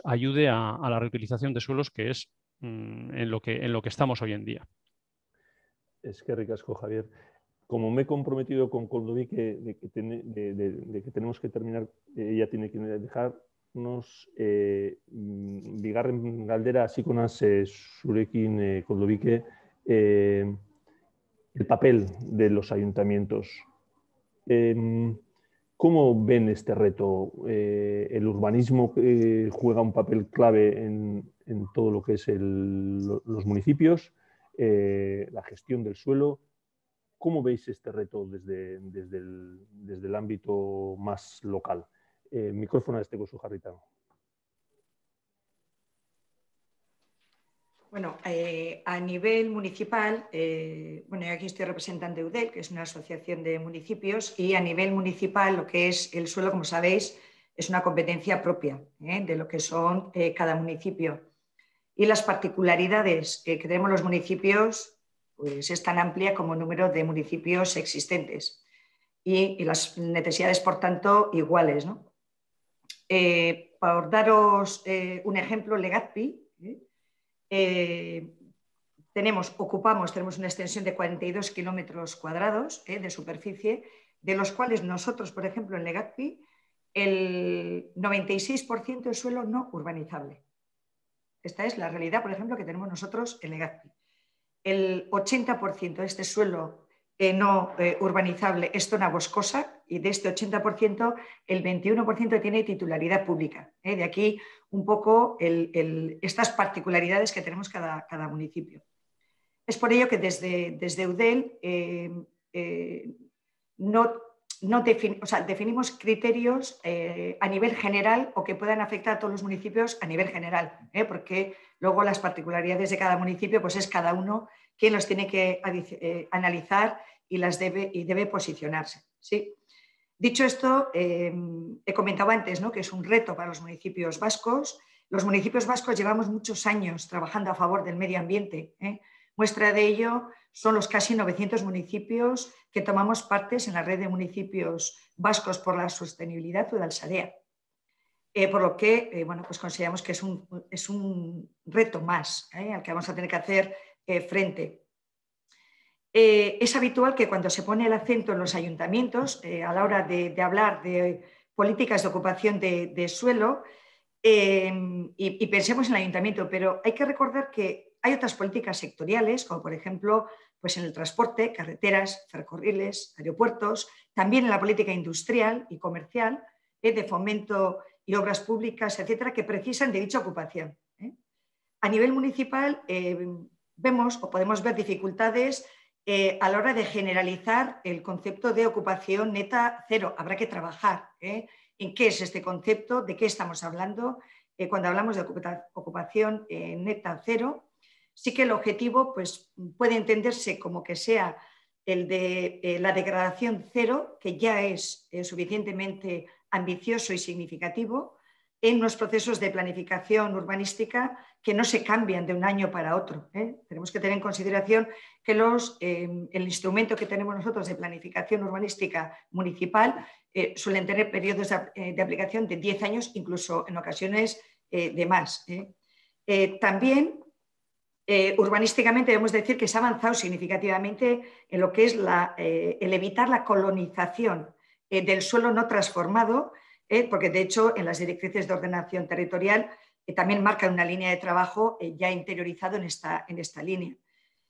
ayude a, la reutilización de suelos, que es mm, en lo que estamos hoy en día. Es que ricasco, Javier. Como me he comprometido con Coldovique de, que, tenemos que terminar, eh, ella tiene que dejarnos eh, mm, galdera así con eh, zurekin eh, el papel de los ayuntamientos. Em, ¿Cómo ven este reto? Eh, ¿El urbanismo eh, juega un papel clave en, todo lo que es los municipios? Eh, la gestión del suelo. ¿Cómo veis este reto desde, el, ámbito más local? Eh, micrófono a este con Bueno, eh, a nivel municipal, bueno, yo aquí estoy representante de UDEL, que es una asociación de municipios, y a nivel municipal lo que es el suelo, como sabéis, es una competencia propia de lo que son cada municipio y las particularidades eh, que tenemos los municipios pues, es tan amplia como el número de municipios existentes y, las necesidades, por tanto, iguales. ¿no? Eh, por daros eh, un ejemplo, Legatpi tenemos, ocupamos, tenemos una extensión de 42 kilómetros cuadrados de superficie, de los cuales nosotros, por ejemplo, en Legatpi el 96% es suelo no urbanizable. Esta es la realidad, por ejemplo, que tenemos nosotros en Legazpi. El 80% de este suelo eh, no eh, urbanizable es zona boscosa y de este 80%, el 21% tiene titularidad pública. ¿eh? De aquí un poco estas particularidades que tenemos cada, cada, municipio. Es por ello que desde, desde UDEL no no o sea, definimos criterios eh, a nivel general o que puedan afectar a todos los municipios a nivel general, ¿eh? porque luego las particularidades de cada municipio, pues es cada uno quien los tiene que eh, analizar y las debe, y debe posicionarse. ¿sí? Dicho esto, em, he comentado antes ¿no? que es un reto para los municipios vascos. Los municipios vascos llevamos muchos años trabajando a favor del medio ambiente. ¿eh? Muestra de ello son los casi 900 municipios que tomamos partes en la red de municipios vascos por la sostenibilidad de Eh, por lo que eh, bueno, pues consideramos que es un, reto más eh, al que vamos a tener que hacer eh, frente. es habitual que cuando se pone el acento en los ayuntamientos, a la hora de, hablar de políticas de ocupación de, suelo, y pensemos en el ayuntamiento, pero hay que recordar que hay otras políticas sectoriales, como por ejemplo pues en el transporte, carreteras, ferrocarriles, aeropuertos, también en la política industrial y comercial, eh, de fomento y obras públicas, etcétera, que precisan de dicha ocupación. ¿eh? A nivel municipal eh, vemos o podemos ver dificultades a la hora de generalizar el concepto de ocupación neta cero. Habrá que trabajar en qué es este concepto, de qué estamos hablando cuando hablamos de ocupación neta cero sí que el objetivo pues, puede entenderse como que sea el de eh, la degradación cero, que ya es eh, suficientemente ambicioso y significativo, en los procesos de planificación urbanística que no se cambian de un año para otro. ¿eh? Tenemos que tener en consideración que los, el instrumento que tenemos nosotros de planificación urbanística municipal suelen tener periodos de, aplicación de 10 años, incluso en ocasiones de más. también eh, urbanísticamente debemos decir que se ha avanzado significativamente en lo que es eh, el evitar la colonización eh, del suelo no transformado, porque de hecho en las directrices de ordenación territorial también marcan una línea de trabajo ya interiorizado en esta, en esta línea.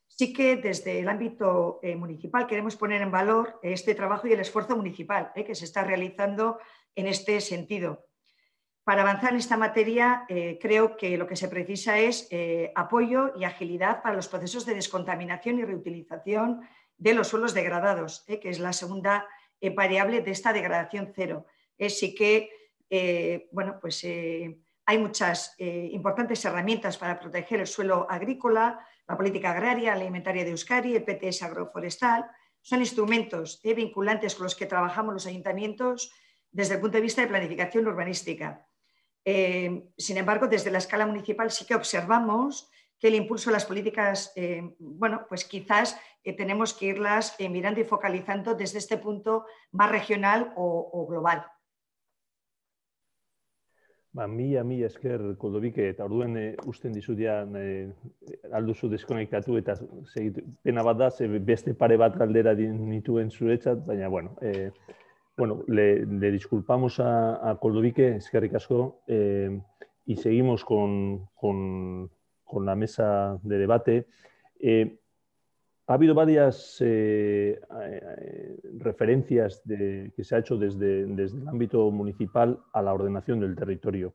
Sí que desde el ámbito municipal queremos poner en valor este trabajo y el esfuerzo municipal que se está realizando en este sentido para avanzar en esta materia, eh, creo que lo que se precisa es eh, apoyo y agilidad para los procesos de descontaminación y reutilización de los suelos degradados, eh, que es la segunda variable de esta degradación cero. Sí que, bueno, pues hay muchas importantes herramientas para proteger el suelo agrícola, la política agraria, alimentaria de Euskadi, el PTS agroforestal. Son instrumentos vinculantes con los que trabajamos los ayuntamientos desde el punto de vista de planificación urbanística. Eh, sin embargo, desde la escala municipal sí que observamos que el impulso de las políticas, eh, bueno, pues quizás eh, tenemos que irlas eh, mirando y focalizando desde este punto más regional o, o global. Ba, mila, mila esker kodobik eta orduen e, eh, usten dizudian e, alduzu deskonektatu eta segitu, pena bat da, ze beste pare bat galdera dituen zuretzat, baina bueno, e, bueno, le, disculpamos a, a es eh, y seguimos con, la mesa de debate. Eh, ha habido varias eh, referencias que se ha hecho desde, el ámbito municipal a la ordenación del territorio.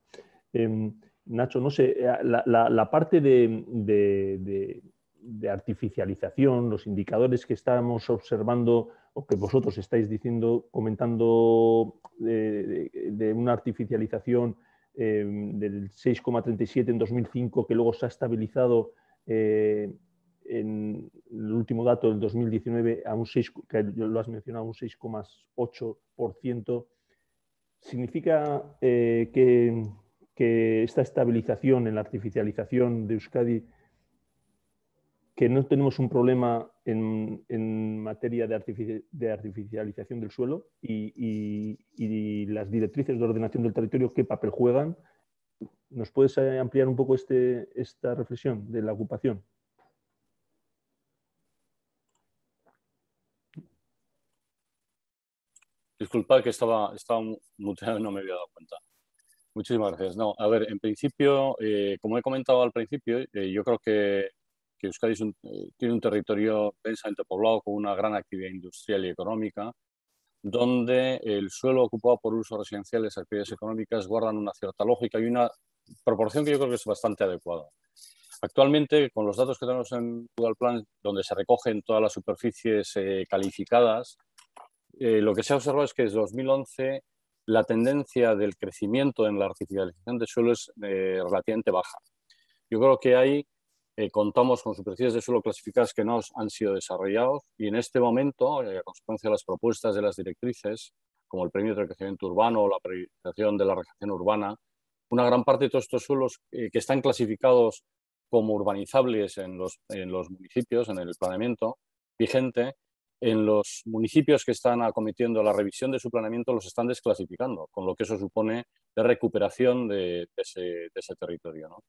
Em, Nacho, no sé, la, parte de de artificialización, los indicadores que estamos observando o que vosotros estáis diciendo, comentando eh, de, una artificialización em, del 6,37 en 2005 que luego se ha estabilizado eh, en el último dato del 2019 a un 6, que lo has mencionado, un 6,8%, significa eh, que, que esta estabilización en la artificialización de Euskadi que no tenemos un problema en, materia de, de, artificialización del suelo y, las directrices de ordenación del territorio, qué papel juegan. ¿Nos puedes ampliar un poco este, esta reflexión de la ocupación? Disculpad que estaba, estaba y no me había dado cuenta. Muchísimas gracias. No, a ver, en principio, eh, como he comentado al principio, eh, yo creo que que Euskadi eh, tiene un territorio densamente poblado con una gran actividad industrial y económica, donde el suelo ocupado por usos residenciales, actividades económicas, guardan una cierta lógica y una proporción que yo creo que es bastante adecuada. Actualmente, con los datos que tenemos en Google Plan, donde se recogen todas las superficies eh, calificadas, eh, lo que se ha observado es que desde 2011 la tendencia del crecimiento en la artificialización de suelo es relativamente baja. Yo creo que hay eh, contamos con superficies de suelo clasificadas que no han sido desarrollados y en este momento, eh, a consecuencia de las propuestas de las directrices, como el premio de crecimiento urbano o la priorización de la regeneración urbana, una gran parte de todos estos suelos eh, que están clasificados como urbanizables en los, municipios, en el planeamiento vigente, en los municipios que están acometiendo la revisión de su planeamiento los están desclasificando, con lo que eso supone de recuperación de, ese, de ese, territorio. ¿no?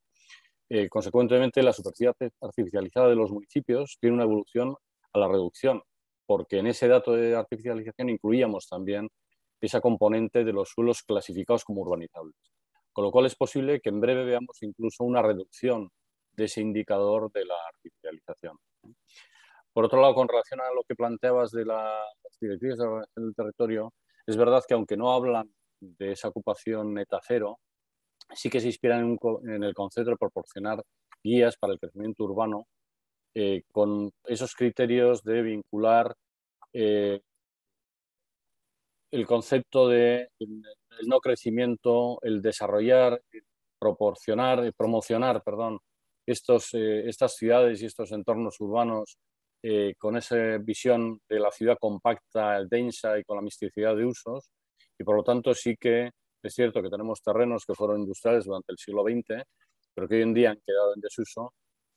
Eh, consecuentemente, la superficie artificializada de los municipios tiene una evolución a la reducción, porque en ese dato de artificialización incluíamos también esa componente de los suelos clasificados como urbanizables. Con lo cual es posible que en breve veamos incluso una reducción de ese indicador de la artificialización. Por otro lado, con relación a lo que planteabas de las directrices del territorio, es verdad que aunque no hablan de esa ocupación neta cero, sí que se inspiran en, el concepto de proporcionar guías para el crecimiento urbano eh, con esos criterios de vincular eh, el concepto de el no crecimiento, el desarrollar, proporcionar, promocionar, perdón, estos, eh, estas ciudades y estos entornos urbanos con esa visión de la ciudad compacta, densa y con la misticidad de usos. Y por lo tanto sí que es cierto que tenemos terrenos que fueron industriales durante el siglo XX, pero que hoy en día han quedado en desuso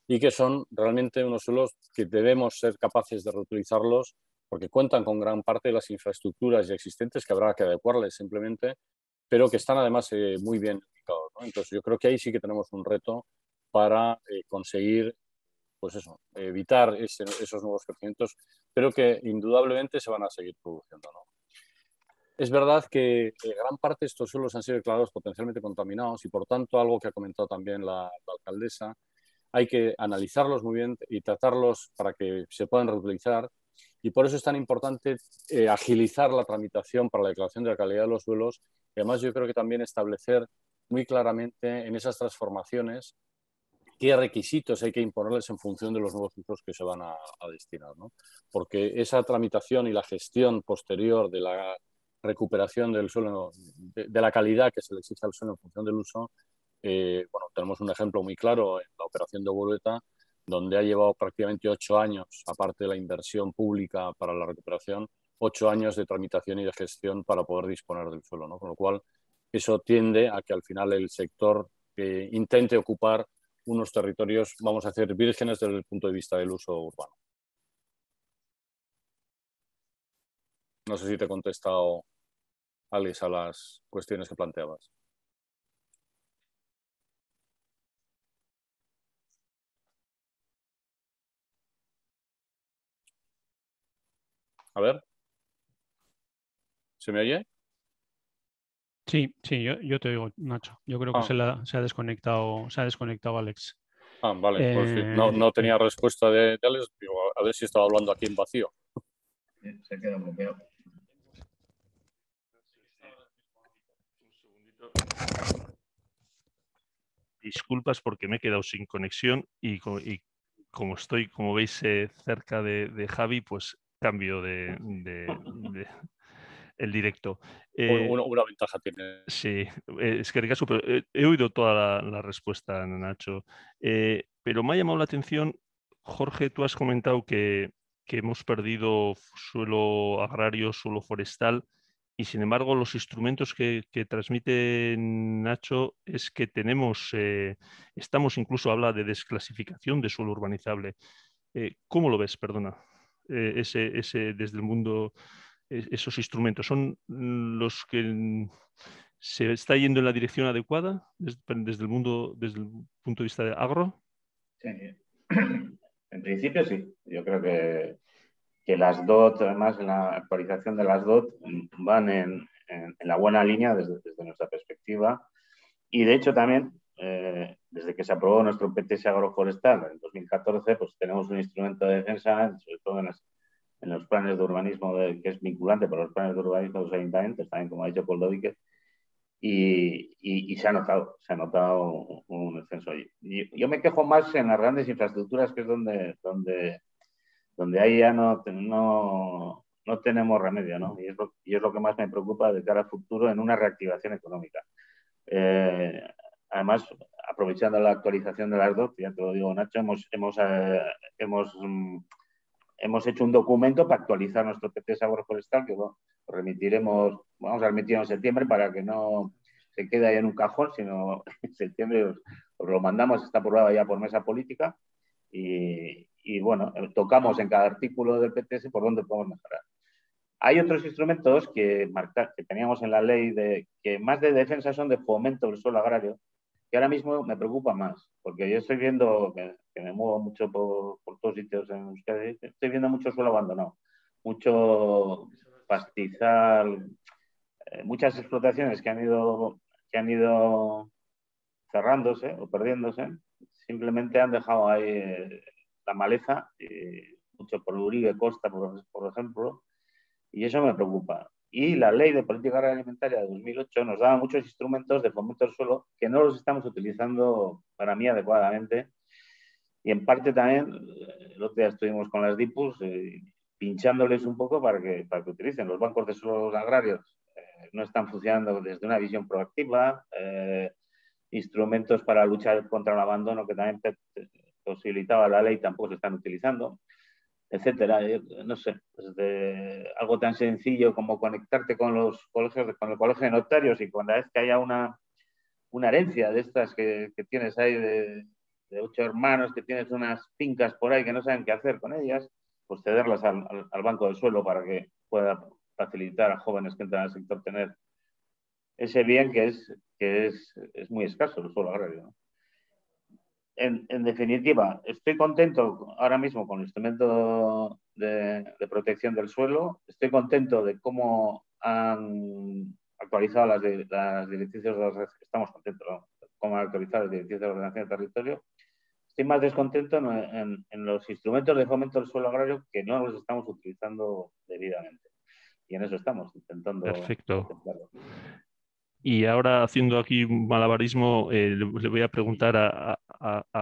y que son realmente unos suelos que debemos ser capaces de reutilizarlos porque cuentan con gran parte de las infraestructuras ya existentes que habrá que adecuarles simplemente, pero que están además eh, muy bien ubicados. Entonces yo creo que ahí sí que tenemos un reto para eh, conseguir pues evitar esos nuevos crecimientos, pero que indudablemente se van a seguir produciendo. ¿no? Es verdad que gran parte de estos suelos han sido declarados potencialmente contaminados y, por tanto, algo que ha comentado también la, alcaldesa, hay que analizarlos muy bien y tratarlos para que se puedan reutilizar. Y por eso es tan importante eh, agilizar la tramitación para la declaración de la calidad de los suelos. además, yo creo que también establecer muy claramente en esas transformaciones qué requisitos hay que imponerles en función de los nuevos usos que se van a, destinar. Porque esa tramitación y la gestión posterior de la recuperación del suelo, de, la calidad que se le exige al suelo en función del uso, eh, bueno, tenemos un ejemplo muy claro en la operación de Bolueta, donde ha llevado prácticamente ocho años, aparte de la inversión pública para la recuperación, ocho años de tramitación y de gestión para poder disponer del suelo, ¿no? Con lo cual, eso tiende a que al final el sector eh, intente ocupar unos territorios, vamos a decir, vírgenes desde el punto de vista del uso urbano. No sé si te he contestado, Alex a las cuestiones que planteabas. A ver. ¿Se me oye? Sí, sí, yo, te digo, Nacho. Yo creo que ah. se, la, se, ha desconectado, se ha desconectado Alex. Ah, vale. Pues eh, no, tenía eh. respuesta de, Alex. a ver si estaba hablando aquí en vacío. Se queda bloqueado. Disculpas porque me he quedado sin conexión y, como estoy, como veis, eh, cerca de, Javi, pues cambio de, el directo. Eh, una, ventaja tiene. Sí, eh, es que pero, he oído toda la, respuesta, Nacho. pero me ha llamado la atención, Jorge, tú has comentado que hemos perdido suelo agrario, suelo forestal y sin embargo los instrumentos que, transmite Nacho es que tenemos, eh, estamos incluso habla de desclasificación de suelo urbanizable. Eh, ¿Cómo lo ves, perdona, eh, ese, desde el mundo, e-, esos instrumentos? ¿Son los que se está yendo en la dirección adecuada desde, el mundo, desde el punto de vista de agro? Sí. En principio sí, yo creo que que las DOT, además la actualización de las DOT, mm, van en, en, la buena línea desde, desde, nuestra perspectiva. Y de hecho también, eh, desde que se aprobó nuestro PTS agroforestal en 2014, pues tenemos un instrumento de defensa, sobre todo en, en los planes de urbanismo, que es vinculante para los planes de urbanismo de los ayuntamientos, también como ha dicho Paul Dovique, y, y, se ha notado, se ha notado un, descenso. Yo, yo me quejo más en las grandes infraestructuras, que es donde, donde donde ahí ya no, no, no tenemos remedio, ¿no? Y es, lo, y es, lo, que más me preocupa de cara al futuro en una reactivación económica. Eh, además, aprovechando la actualización de las dos, ya te lo digo, Nacho, hemos, hemos, eh, hemos, mm, hemos hecho un documento para actualizar nuestro sabor agroforestal, que bueno, remitiremos, vamos a remitirlo en septiembre para que no se quede ahí en un cajón, sino en septiembre lo mandamos, está aprobado ya por mesa política. Y, y bueno, eh, tocamos en cada artículo del PTS por dónde podemos mejorar. Hay otros instrumentos que, que teníamos en la ley de, que más de defensa son de fomento del suelo agrario, que ahora mismo me preocupa más, porque yo estoy viendo, que, me muevo mucho por, por todos sitios en Euskadi, estoy viendo mucho suelo abandonado, mucho pastizal, eh, muchas explotaciones que han ido, que han ido cerrándose o perdiéndose, simplemente han dejado ahí eh, la maleza, eh, mucho por Uribe Costa, por, ejemplo, y eso me preocupa. Y la ley de política alimentaria de 2008 nos daba muchos instrumentos de fomento del suelo que no los estamos utilizando para mí adecuadamente. Y en parte también, eh, el otro día estuvimos con las DIPUS eh, pinchándoles un poco para que, para que utilicen. Los bancos de suelos agrarios no están funcionando desde una visión proactiva instrumentos para luchar contra el abandono que también posibilitaba la ley tampoco se están utilizando, etcétera. Eh, no sé, pues, algo tan sencillo como conectarte con los colegios, con el colegio de notarios y cuando es que haya una, una herencia de estas que, tienes ahí de, ocho hermanos, que tienes unas fincas por ahí que no saben qué hacer con ellas, pues cederlas al, banco del suelo para que pueda facilitar a jóvenes que entran al sector tener ese bien que es, que es, es muy escaso, el suelo agrario en, definitiva, estoy contento ahora mismo con el instrumento de, protección del suelo, estoy contento de cómo han actualizado las, las directrices, de, estamos contentos cómo han actualizado las directrices de ordenación del territorio. Estoy más descontento en, los instrumentos de fomento del suelo agrario que no los estamos utilizando debidamente. Y en eso estamos intentando. Perfecto. Y ahora haciendo aquí un malabarismo, eh, le, voy a preguntar a,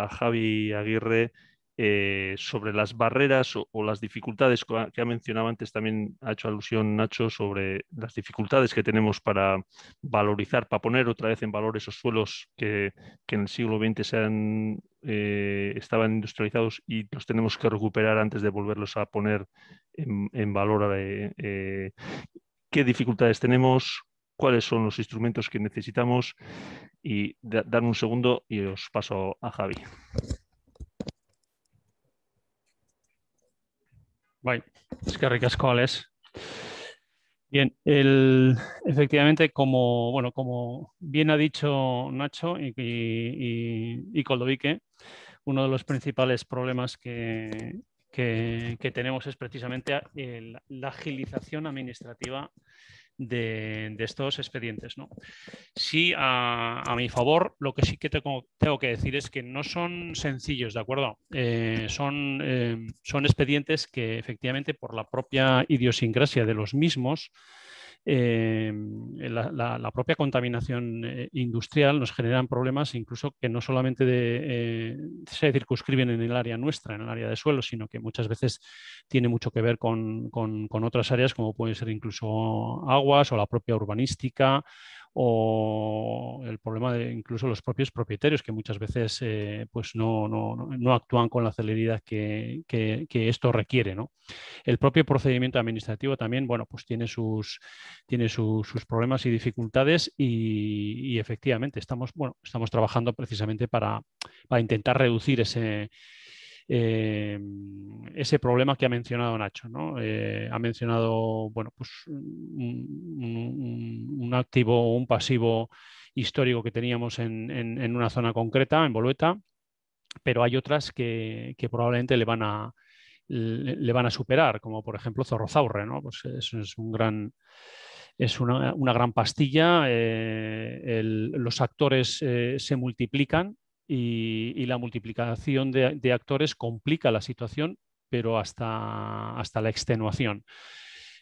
Javi Aguirre eh, sobre las barreras o, las dificultades que ha mencionado antes, también ha hecho alusión Nacho sobre las dificultades que tenemos para valorizar, para poner otra vez en valor esos suelos que, en el siglo XX se eh, estaban industrializados y los tenemos que recuperar antes de volverlos a poner en, en valor. ¿Qué dificultades tenemos? cuáles son los instrumentos que necesitamos y dar un segundo y os paso a Javi. Es que ricas cuáles. Bien, efectivamente, como, bueno, como bien ha dicho Nacho y, y, Coldovique, ¿eh? uno de los principales problemas que, tenemos es precisamente la agilización administrativa de, estos expedientes. ¿no? Sí, a, mi favor, lo que sí que tengo, que decir es que no son sencillos, ¿de acuerdo? Eh, eh, son expedientes que efectivamente por la propia idiosincrasia de los mismos, eh, la, propia contaminación eh, industrial nos generan problemas incluso que no solamente eh, se circunscriben en el área nuestra, en el área de suelo, sino que muchas veces tiene mucho que ver con otras áreas como pueden ser incluso aguas o la propia urbanística o el problema de incluso los propios propietarios que muchas veces eh, pues no, no, no, actúan con la celeridad que, esto requiere. El propio procedimiento administrativo también bueno, pues tiene, sus, tiene sus problemas y dificultades y, efectivamente estamos, bueno, estamos trabajando precisamente para, para intentar reducir ese eh, ese problema que ha mencionado Nacho. Eh, ha mencionado bueno, pues, un, activo o un pasivo histórico que teníamos en, una zona concreta, en Bolueta, pero hay otras que, probablemente le van a, le van a superar, como por ejemplo Zorrozaurre, ¿no? Pues es, es un gran es una, gran pastilla, eh, los actores se multiplican y, la multiplicación de, actores complica la situación, pero hasta, hasta la extenuación.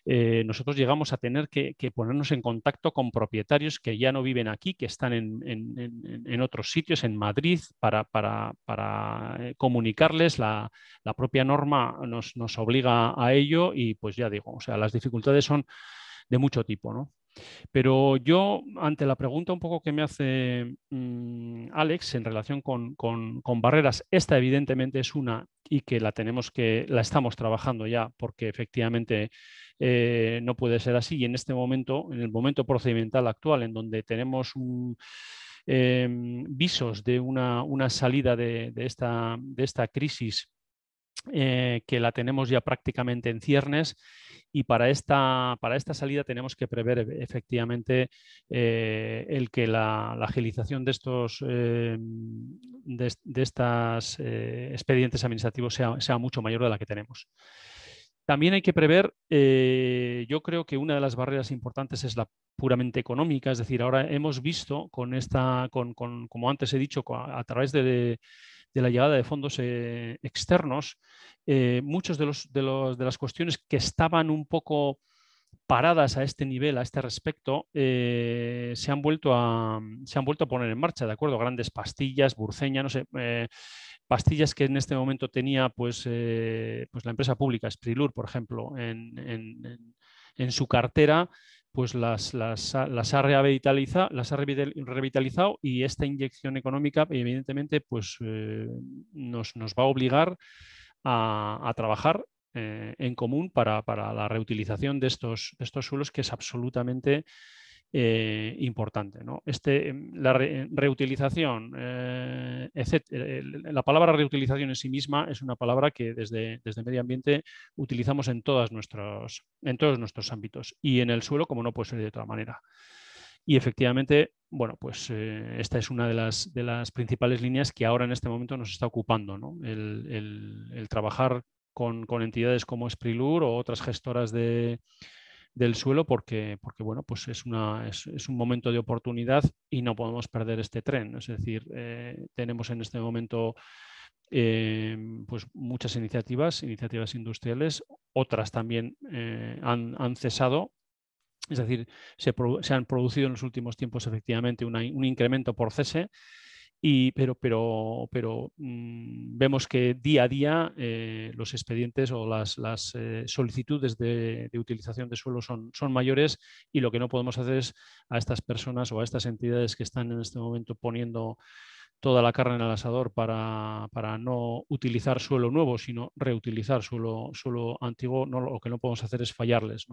Eh, nosotros llegamos a tener que, ponernos en contacto con propietarios que ya no viven aquí, que están en, otros sitios, en Madrid, para, para, eh, comunicarles. La, la, propia norma nos, nos, obliga a ello y pues ya digo, o sea, las dificultades son de mucho tipo, ¿no? Pero yo, ante la pregunta un poco que me hace mm, Alex en relación con, barreras, esta evidentemente es una y que la tenemos que, la estamos trabajando ya porque efectivamente eh, no puede ser así. Y en este momento, en el momento procedimental actual, en donde tenemos em, visos de una, salida de, esta, crisis eh, que la tenemos ya prácticamente en ciernes, y para esta, para esta salida tenemos que prever e-, efectivamente eh, el que la, agilización de estos eh, de, eh, expedientes administrativos sea, mucho mayor de la que tenemos. También hay que prever, yo creo que una de las barreras importantes es la puramente económica, es decir, ahora hemos visto con esta, con, como antes he dicho, a través de, de la llegada de fondos eh, externos, eh, muchas de, los, de, las cuestiones que estaban un poco paradas a este nivel, a este respecto, eh, se, han vuelto a, mm, se han vuelto a poner en marcha, ¿de acuerdo? Grandes pastillas, burceña, no sé, pastillas que en este momento tenía pues, pues la empresa pública, Sprilur, por ejemplo, en, en su cartera, pues las, las, ha revitalizado, las revitalizado y esta inyección económica, evidentemente, pues eh, nos, va a obligar a, trabajar eh, en común para, la reutilización de estos, de estos suelos, que es absolutamente eh, importante. ¿no? Este, em, la reutilización, eh, eh, la palabra reutilización en sí misma es una palabra que desde, desde medio ambiente utilizamos en, todas nuestros, en todos nuestros ámbitos y en el suelo como no puede ser de otra manera. Y efectivamente, bueno, pues esta es una de las, de las, principales líneas que ahora en este momento nos está ocupando, ¿no? el, trabajar con, con, entidades como Sprilur o otras gestoras de, del suelo porque, porque bueno, pues es, es, un momento de oportunidad y no podemos perder este tren. Es decir, eh, tenemos en este momento eh, pues muchas iniciativas, iniciativas industriales, otras también eh, han, cesado. Es decir, se, han producido en los últimos tiempos efectivamente un incremento por cese pero, pero, mm, vemos que día a día eh, los expedientes o las, eh, solicitudes de, utilización de suelo son, mayores y lo que no podemos hacer es a estas personas o a estas entidades que están en este momento poniendo toda la carne en el asador para, no utilizar suelo nuevo, sino reutilizar suelo, suelo antiguo, lo que no podemos hacer es fallarles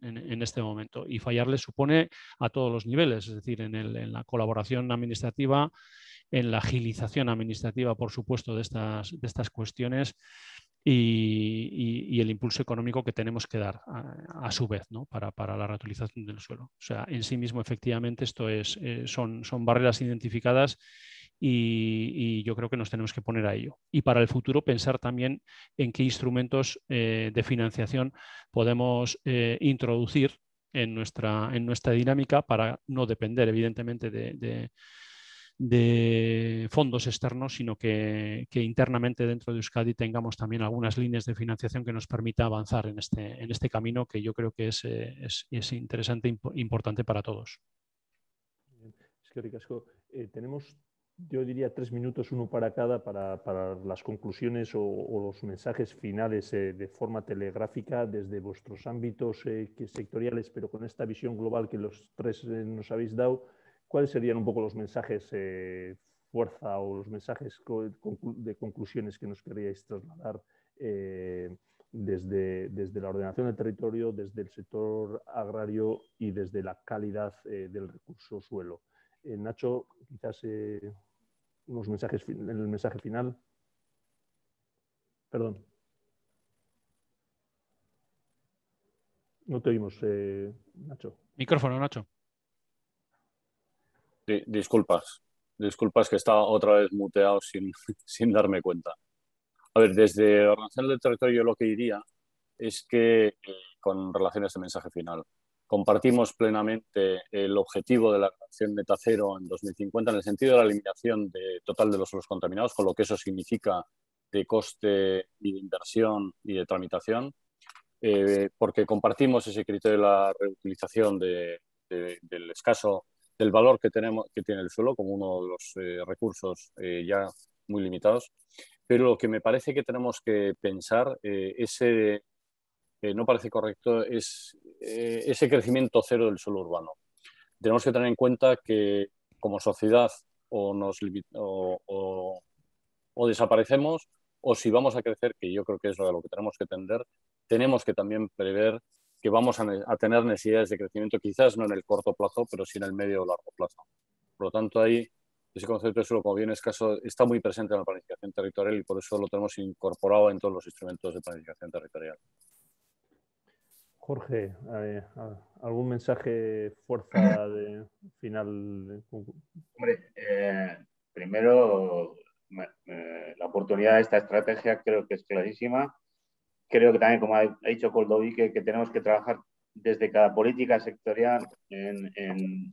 en, este momento. Y fallarles supone a todos los niveles, es decir, en, en la colaboración administrativa, en la agilización administrativa, por supuesto, de estas, de estas cuestiones y, el impulso económico que tenemos que dar a, su vez ¿no? para, la reutilización del suelo. O sea, en sí mismo, efectivamente, esto es, eh, son, son barreras identificadas y, yo creo que nos tenemos que poner a ello. Y para el futuro pensar también en qué instrumentos eh, de financiación podemos eh, introducir en nuestra, en nuestra dinámica para no depender evidentemente de, de fondos externos, sino que, internamente dentro de Euskadi tengamos también algunas líneas de financiación que nos permita avanzar en este, en este camino que yo creo que es, eh, interesante e importante para todos. Es que Ricasco, eh, tenemos, yo diría, tres minutos, uno para cada, para, las conclusiones o, los mensajes finales eh, de forma telegráfica desde vuestros ámbitos sectoriales, pero con esta visión global que los tres nos habéis dado ¿cuáles serían un poco los mensajes eh, fuerza o los mensajes de conclusiones que nos queríais trasladar eh, desde, desde, la ordenación del territorio, desde el sector agrario y desde la calidad eh, del recurso suelo? Nacho, quizás unos mensajes, el mensaje final. Perdón. No te oímos, Nacho. Micrófono, Nacho disculpas, disculpas que estaba otra vez muteado sin, darme cuenta. A ver, desde Organización del Territorio lo que diría es que eh, con relación a este mensaje final, compartimos plenamente el objetivo de la acción metacero cero en 2050 en el sentido de la eliminación de, total de los suelos contaminados, con lo que eso significa de coste y de inversión y de tramitación, eh, porque compartimos ese criterio de la reutilización del escaso del valor que, tenemos, que tiene el suelo como uno de los eh, recursos eh, ya muy limitados. Pero lo que me parece que tenemos que pensar eh, ese, no parece correcto, es ese crecimiento cero del suelo urbano. Tenemos que tener en cuenta que como sociedad o, nos o, o desaparecemos o si vamos a crecer, que yo creo que es lo que tenemos que tender, tenemos que también prever que vamos a, tener necesidades de crecimiento, quizás no en el corto plazo, pero sí en el medio o largo plazo. Por lo tanto, ahí ese concepto de suelo, como bien es caso, está muy presente en la planificación territorial y por eso lo tenemos incorporado en todos los instrumentos de planificación territorial. Jorge, eh, ¿algún mensaje fuerza de final? Hombre, eh, primero, eh, la oportunidad de esta estrategia creo que es clarísima creo que también, como ha dicho Coldovi, que, tenemos que trabajar desde cada política sectorial en,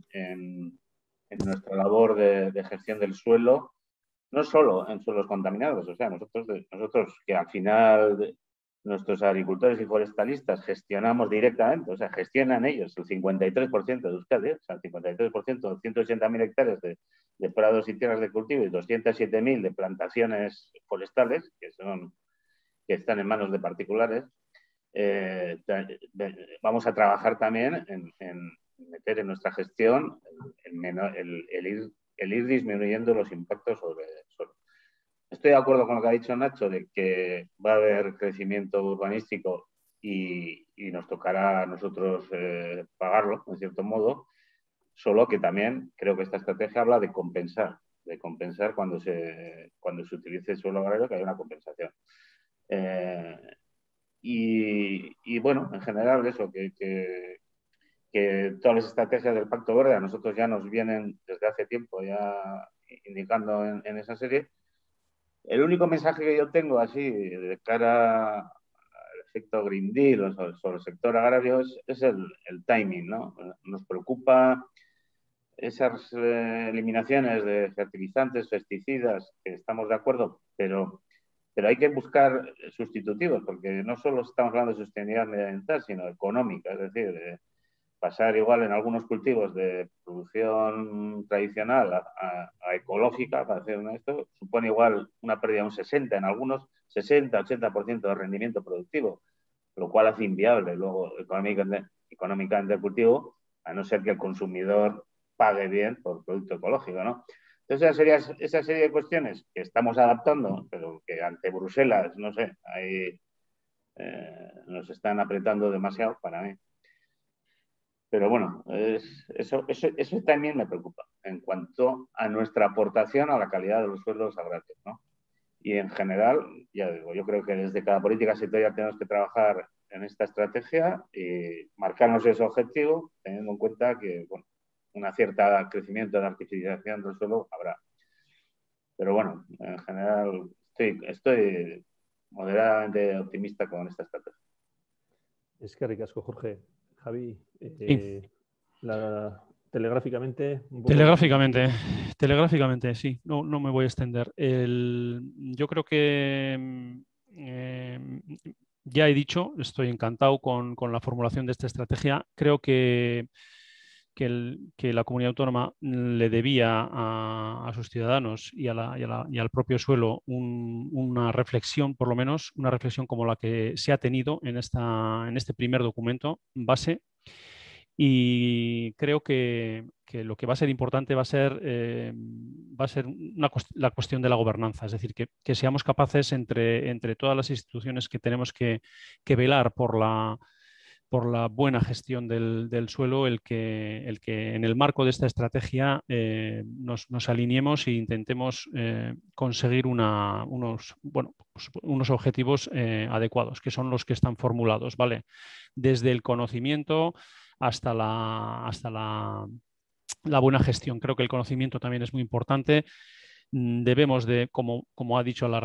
nuestra labor de, gestión del suelo, no solo en suelos contaminados, o sea, nosotros, nosotros que al final nuestros agricultores y forestalistas gestionamos directamente, o sea, gestionan ellos el 53% de Euskadi, o sea, el 53%, 180.000 hectáreas de, de, prados y tierras de cultivo y 207.000 de plantaciones forestales, que son que están en manos de particulares, eh, vamos a trabajar también en, meter en nuestra gestión el, ir, disminuyendo los impactos sobre, el suelo. Estoy de acuerdo con lo que ha dicho Nacho, de que va a haber crecimiento urbanístico y, nos tocará a nosotros eh, pagarlo, en cierto modo, solo que también creo que esta estrategia habla de compensar, de compensar cuando se, cuando se utilice el suelo agrario, que hay una compensación. Eh, y, bueno, en general eso, que, que, todas las estrategias del Pacto Verde a nosotros ya nos vienen desde hace tiempo ya indicando en, esa serie. El único mensaje que yo tengo así de cara al efecto Green Deal o sobre, el sector agrario es, el, timing, ¿no? Nos preocupa esas eh, eliminaciones de fertilizantes, pesticidas, que estamos de acuerdo, pero pero hay que buscar sustitutivos, porque no solo estamos hablando de sostenibilidad medioambiental, sino económica, es decir, pasar igual en algunos cultivos de producción tradicional a, ecológica, para hacer esto, supone igual una pérdida de un 60, en algunos 60-80% de rendimiento productivo, lo cual hace inviable luego económicamente, económicamente el cultivo, a no ser que el consumidor pague bien por producto ecológico, ¿no? Entonces, esa serie, esa serie de cuestiones que estamos adaptando, pero que ante Bruselas, no sé, ahí eh, nos están apretando demasiado para mí. Pero bueno, eso, eso, también me preocupa en cuanto a nuestra aportación a la calidad de los sueldos agrarios. ¿no? Y en general, ya digo, yo creo que desde cada política sectorial tenemos que trabajar en esta estrategia y marcarnos ese objetivo, teniendo en cuenta que bueno, una cierta crecimiento de la artificialización del suelo habrá. Pero bueno, en general estoy, estoy moderadamente optimista con esta estrategia. Es que ricasco, Jorge. Javi, eh, Telegráficamente. Telegráficamente, telegráficamente, sí. No, no me voy a extender. yo creo que mm, eh, ya he dicho, estoy encantado con, con, la formulación de esta estrategia. Creo que que, la comunidad autónoma le debía a, sus ciudadanos y, al propio suelo una reflexión, por lo menos una reflexión como la que se ha tenido en, este primer documento base. Y creo que, lo que va a ser importante va a ser, eh, la cuestión de la gobernanza, es decir, que, seamos capaces entre, todas las instituciones que tenemos que velar por la, por la buena gestión del, suelo el que, el que, en el marco de esta estrategia eh, nos, alineemos e intentemos eh, conseguir unos, bueno, pues, unos, objetivos eh, adecuados, que son los que están formulados, ¿vale? Desde el conocimiento hasta la, hasta la, la buena gestión. Creo que el conocimiento también es muy importante. Mm, debemos de, como, ha dicho la,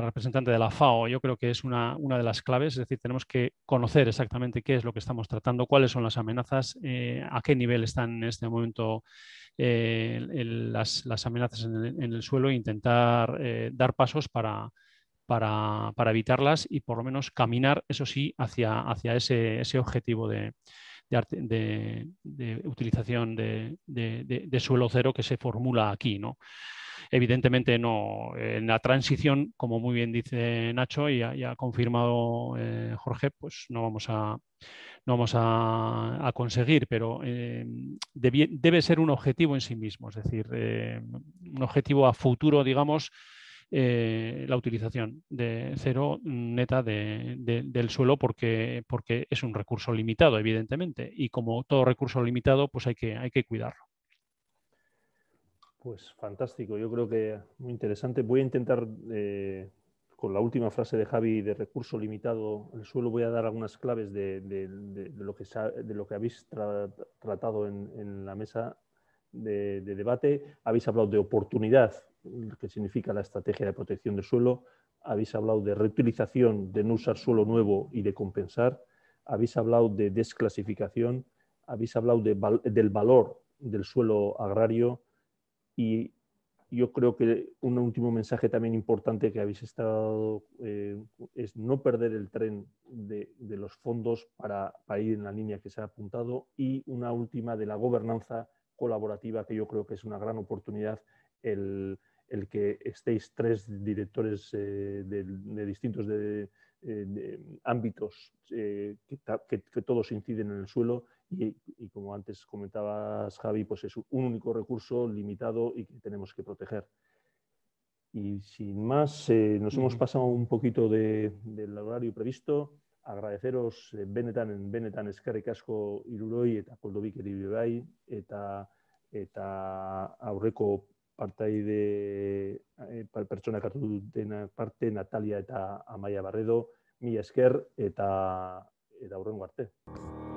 representante de la FAO, yo creo que es una, de las claves, es decir, tenemos que conocer exactamente qué es lo que estamos tratando, cuáles son las amenazas, eh, a qué nivel están en este momento eh, las, amenazas en el, suelo e intentar eh, dar pasos para, evitarlas y por lo menos caminar, eso sí, hacia, hacia ese, ese objetivo de, utilización de, suelo cero que se formula aquí, ¿no? Evidentemente no, en eh, la transición, como muy bien dice Nacho y ha, confirmado eh, Jorge, pues no vamos a, no vamos a, conseguir, pero eh, debe ser un objetivo en sí mismo, es decir, un objetivo a futuro, digamos, la utilización de cero neta del suelo porque, porque, es un recurso limitado, evidentemente, y como todo recurso limitado, pues hay que, hay que cuidarlo. Pues fantástico, yo creo que muy interesante. Voy a intentar, eh, con la última frase de Javi de recurso limitado el suelo, voy a dar algunas claves de, lo, que, habéis tratado en, la mesa de, debate. Habéis hablado de oportunidad, que significa la estrategia de protección del suelo. Habéis hablado de reutilización, de no usar suelo nuevo y de compensar. Habéis hablado de desclasificación. Habéis hablado del valor del suelo agrario y yo creo que un último mensaje también importante que habéis estado eh, es no perder el tren de, los fondos para, ir en la línea que se ha apuntado y una última de la gobernanza colaborativa que yo creo que es una gran oportunidad el, que estéis tres directores eh, de, distintos eh, ámbitos que todos inciden en el suelo y, como antes comentabas, Javi, pues es un único recurso limitado y que tenemos que proteger. Y sin más, eh, nos hemos pasado un poquito del horario previsto. Agradeceros eh, benetan, benetan Casco, asko iruroi eta koldobik eri bai, eta, eta aurreko partaide eh, persona hartu parte Natalia eta Amaya Barredo, Mía esker eta, eta aurrengo arte.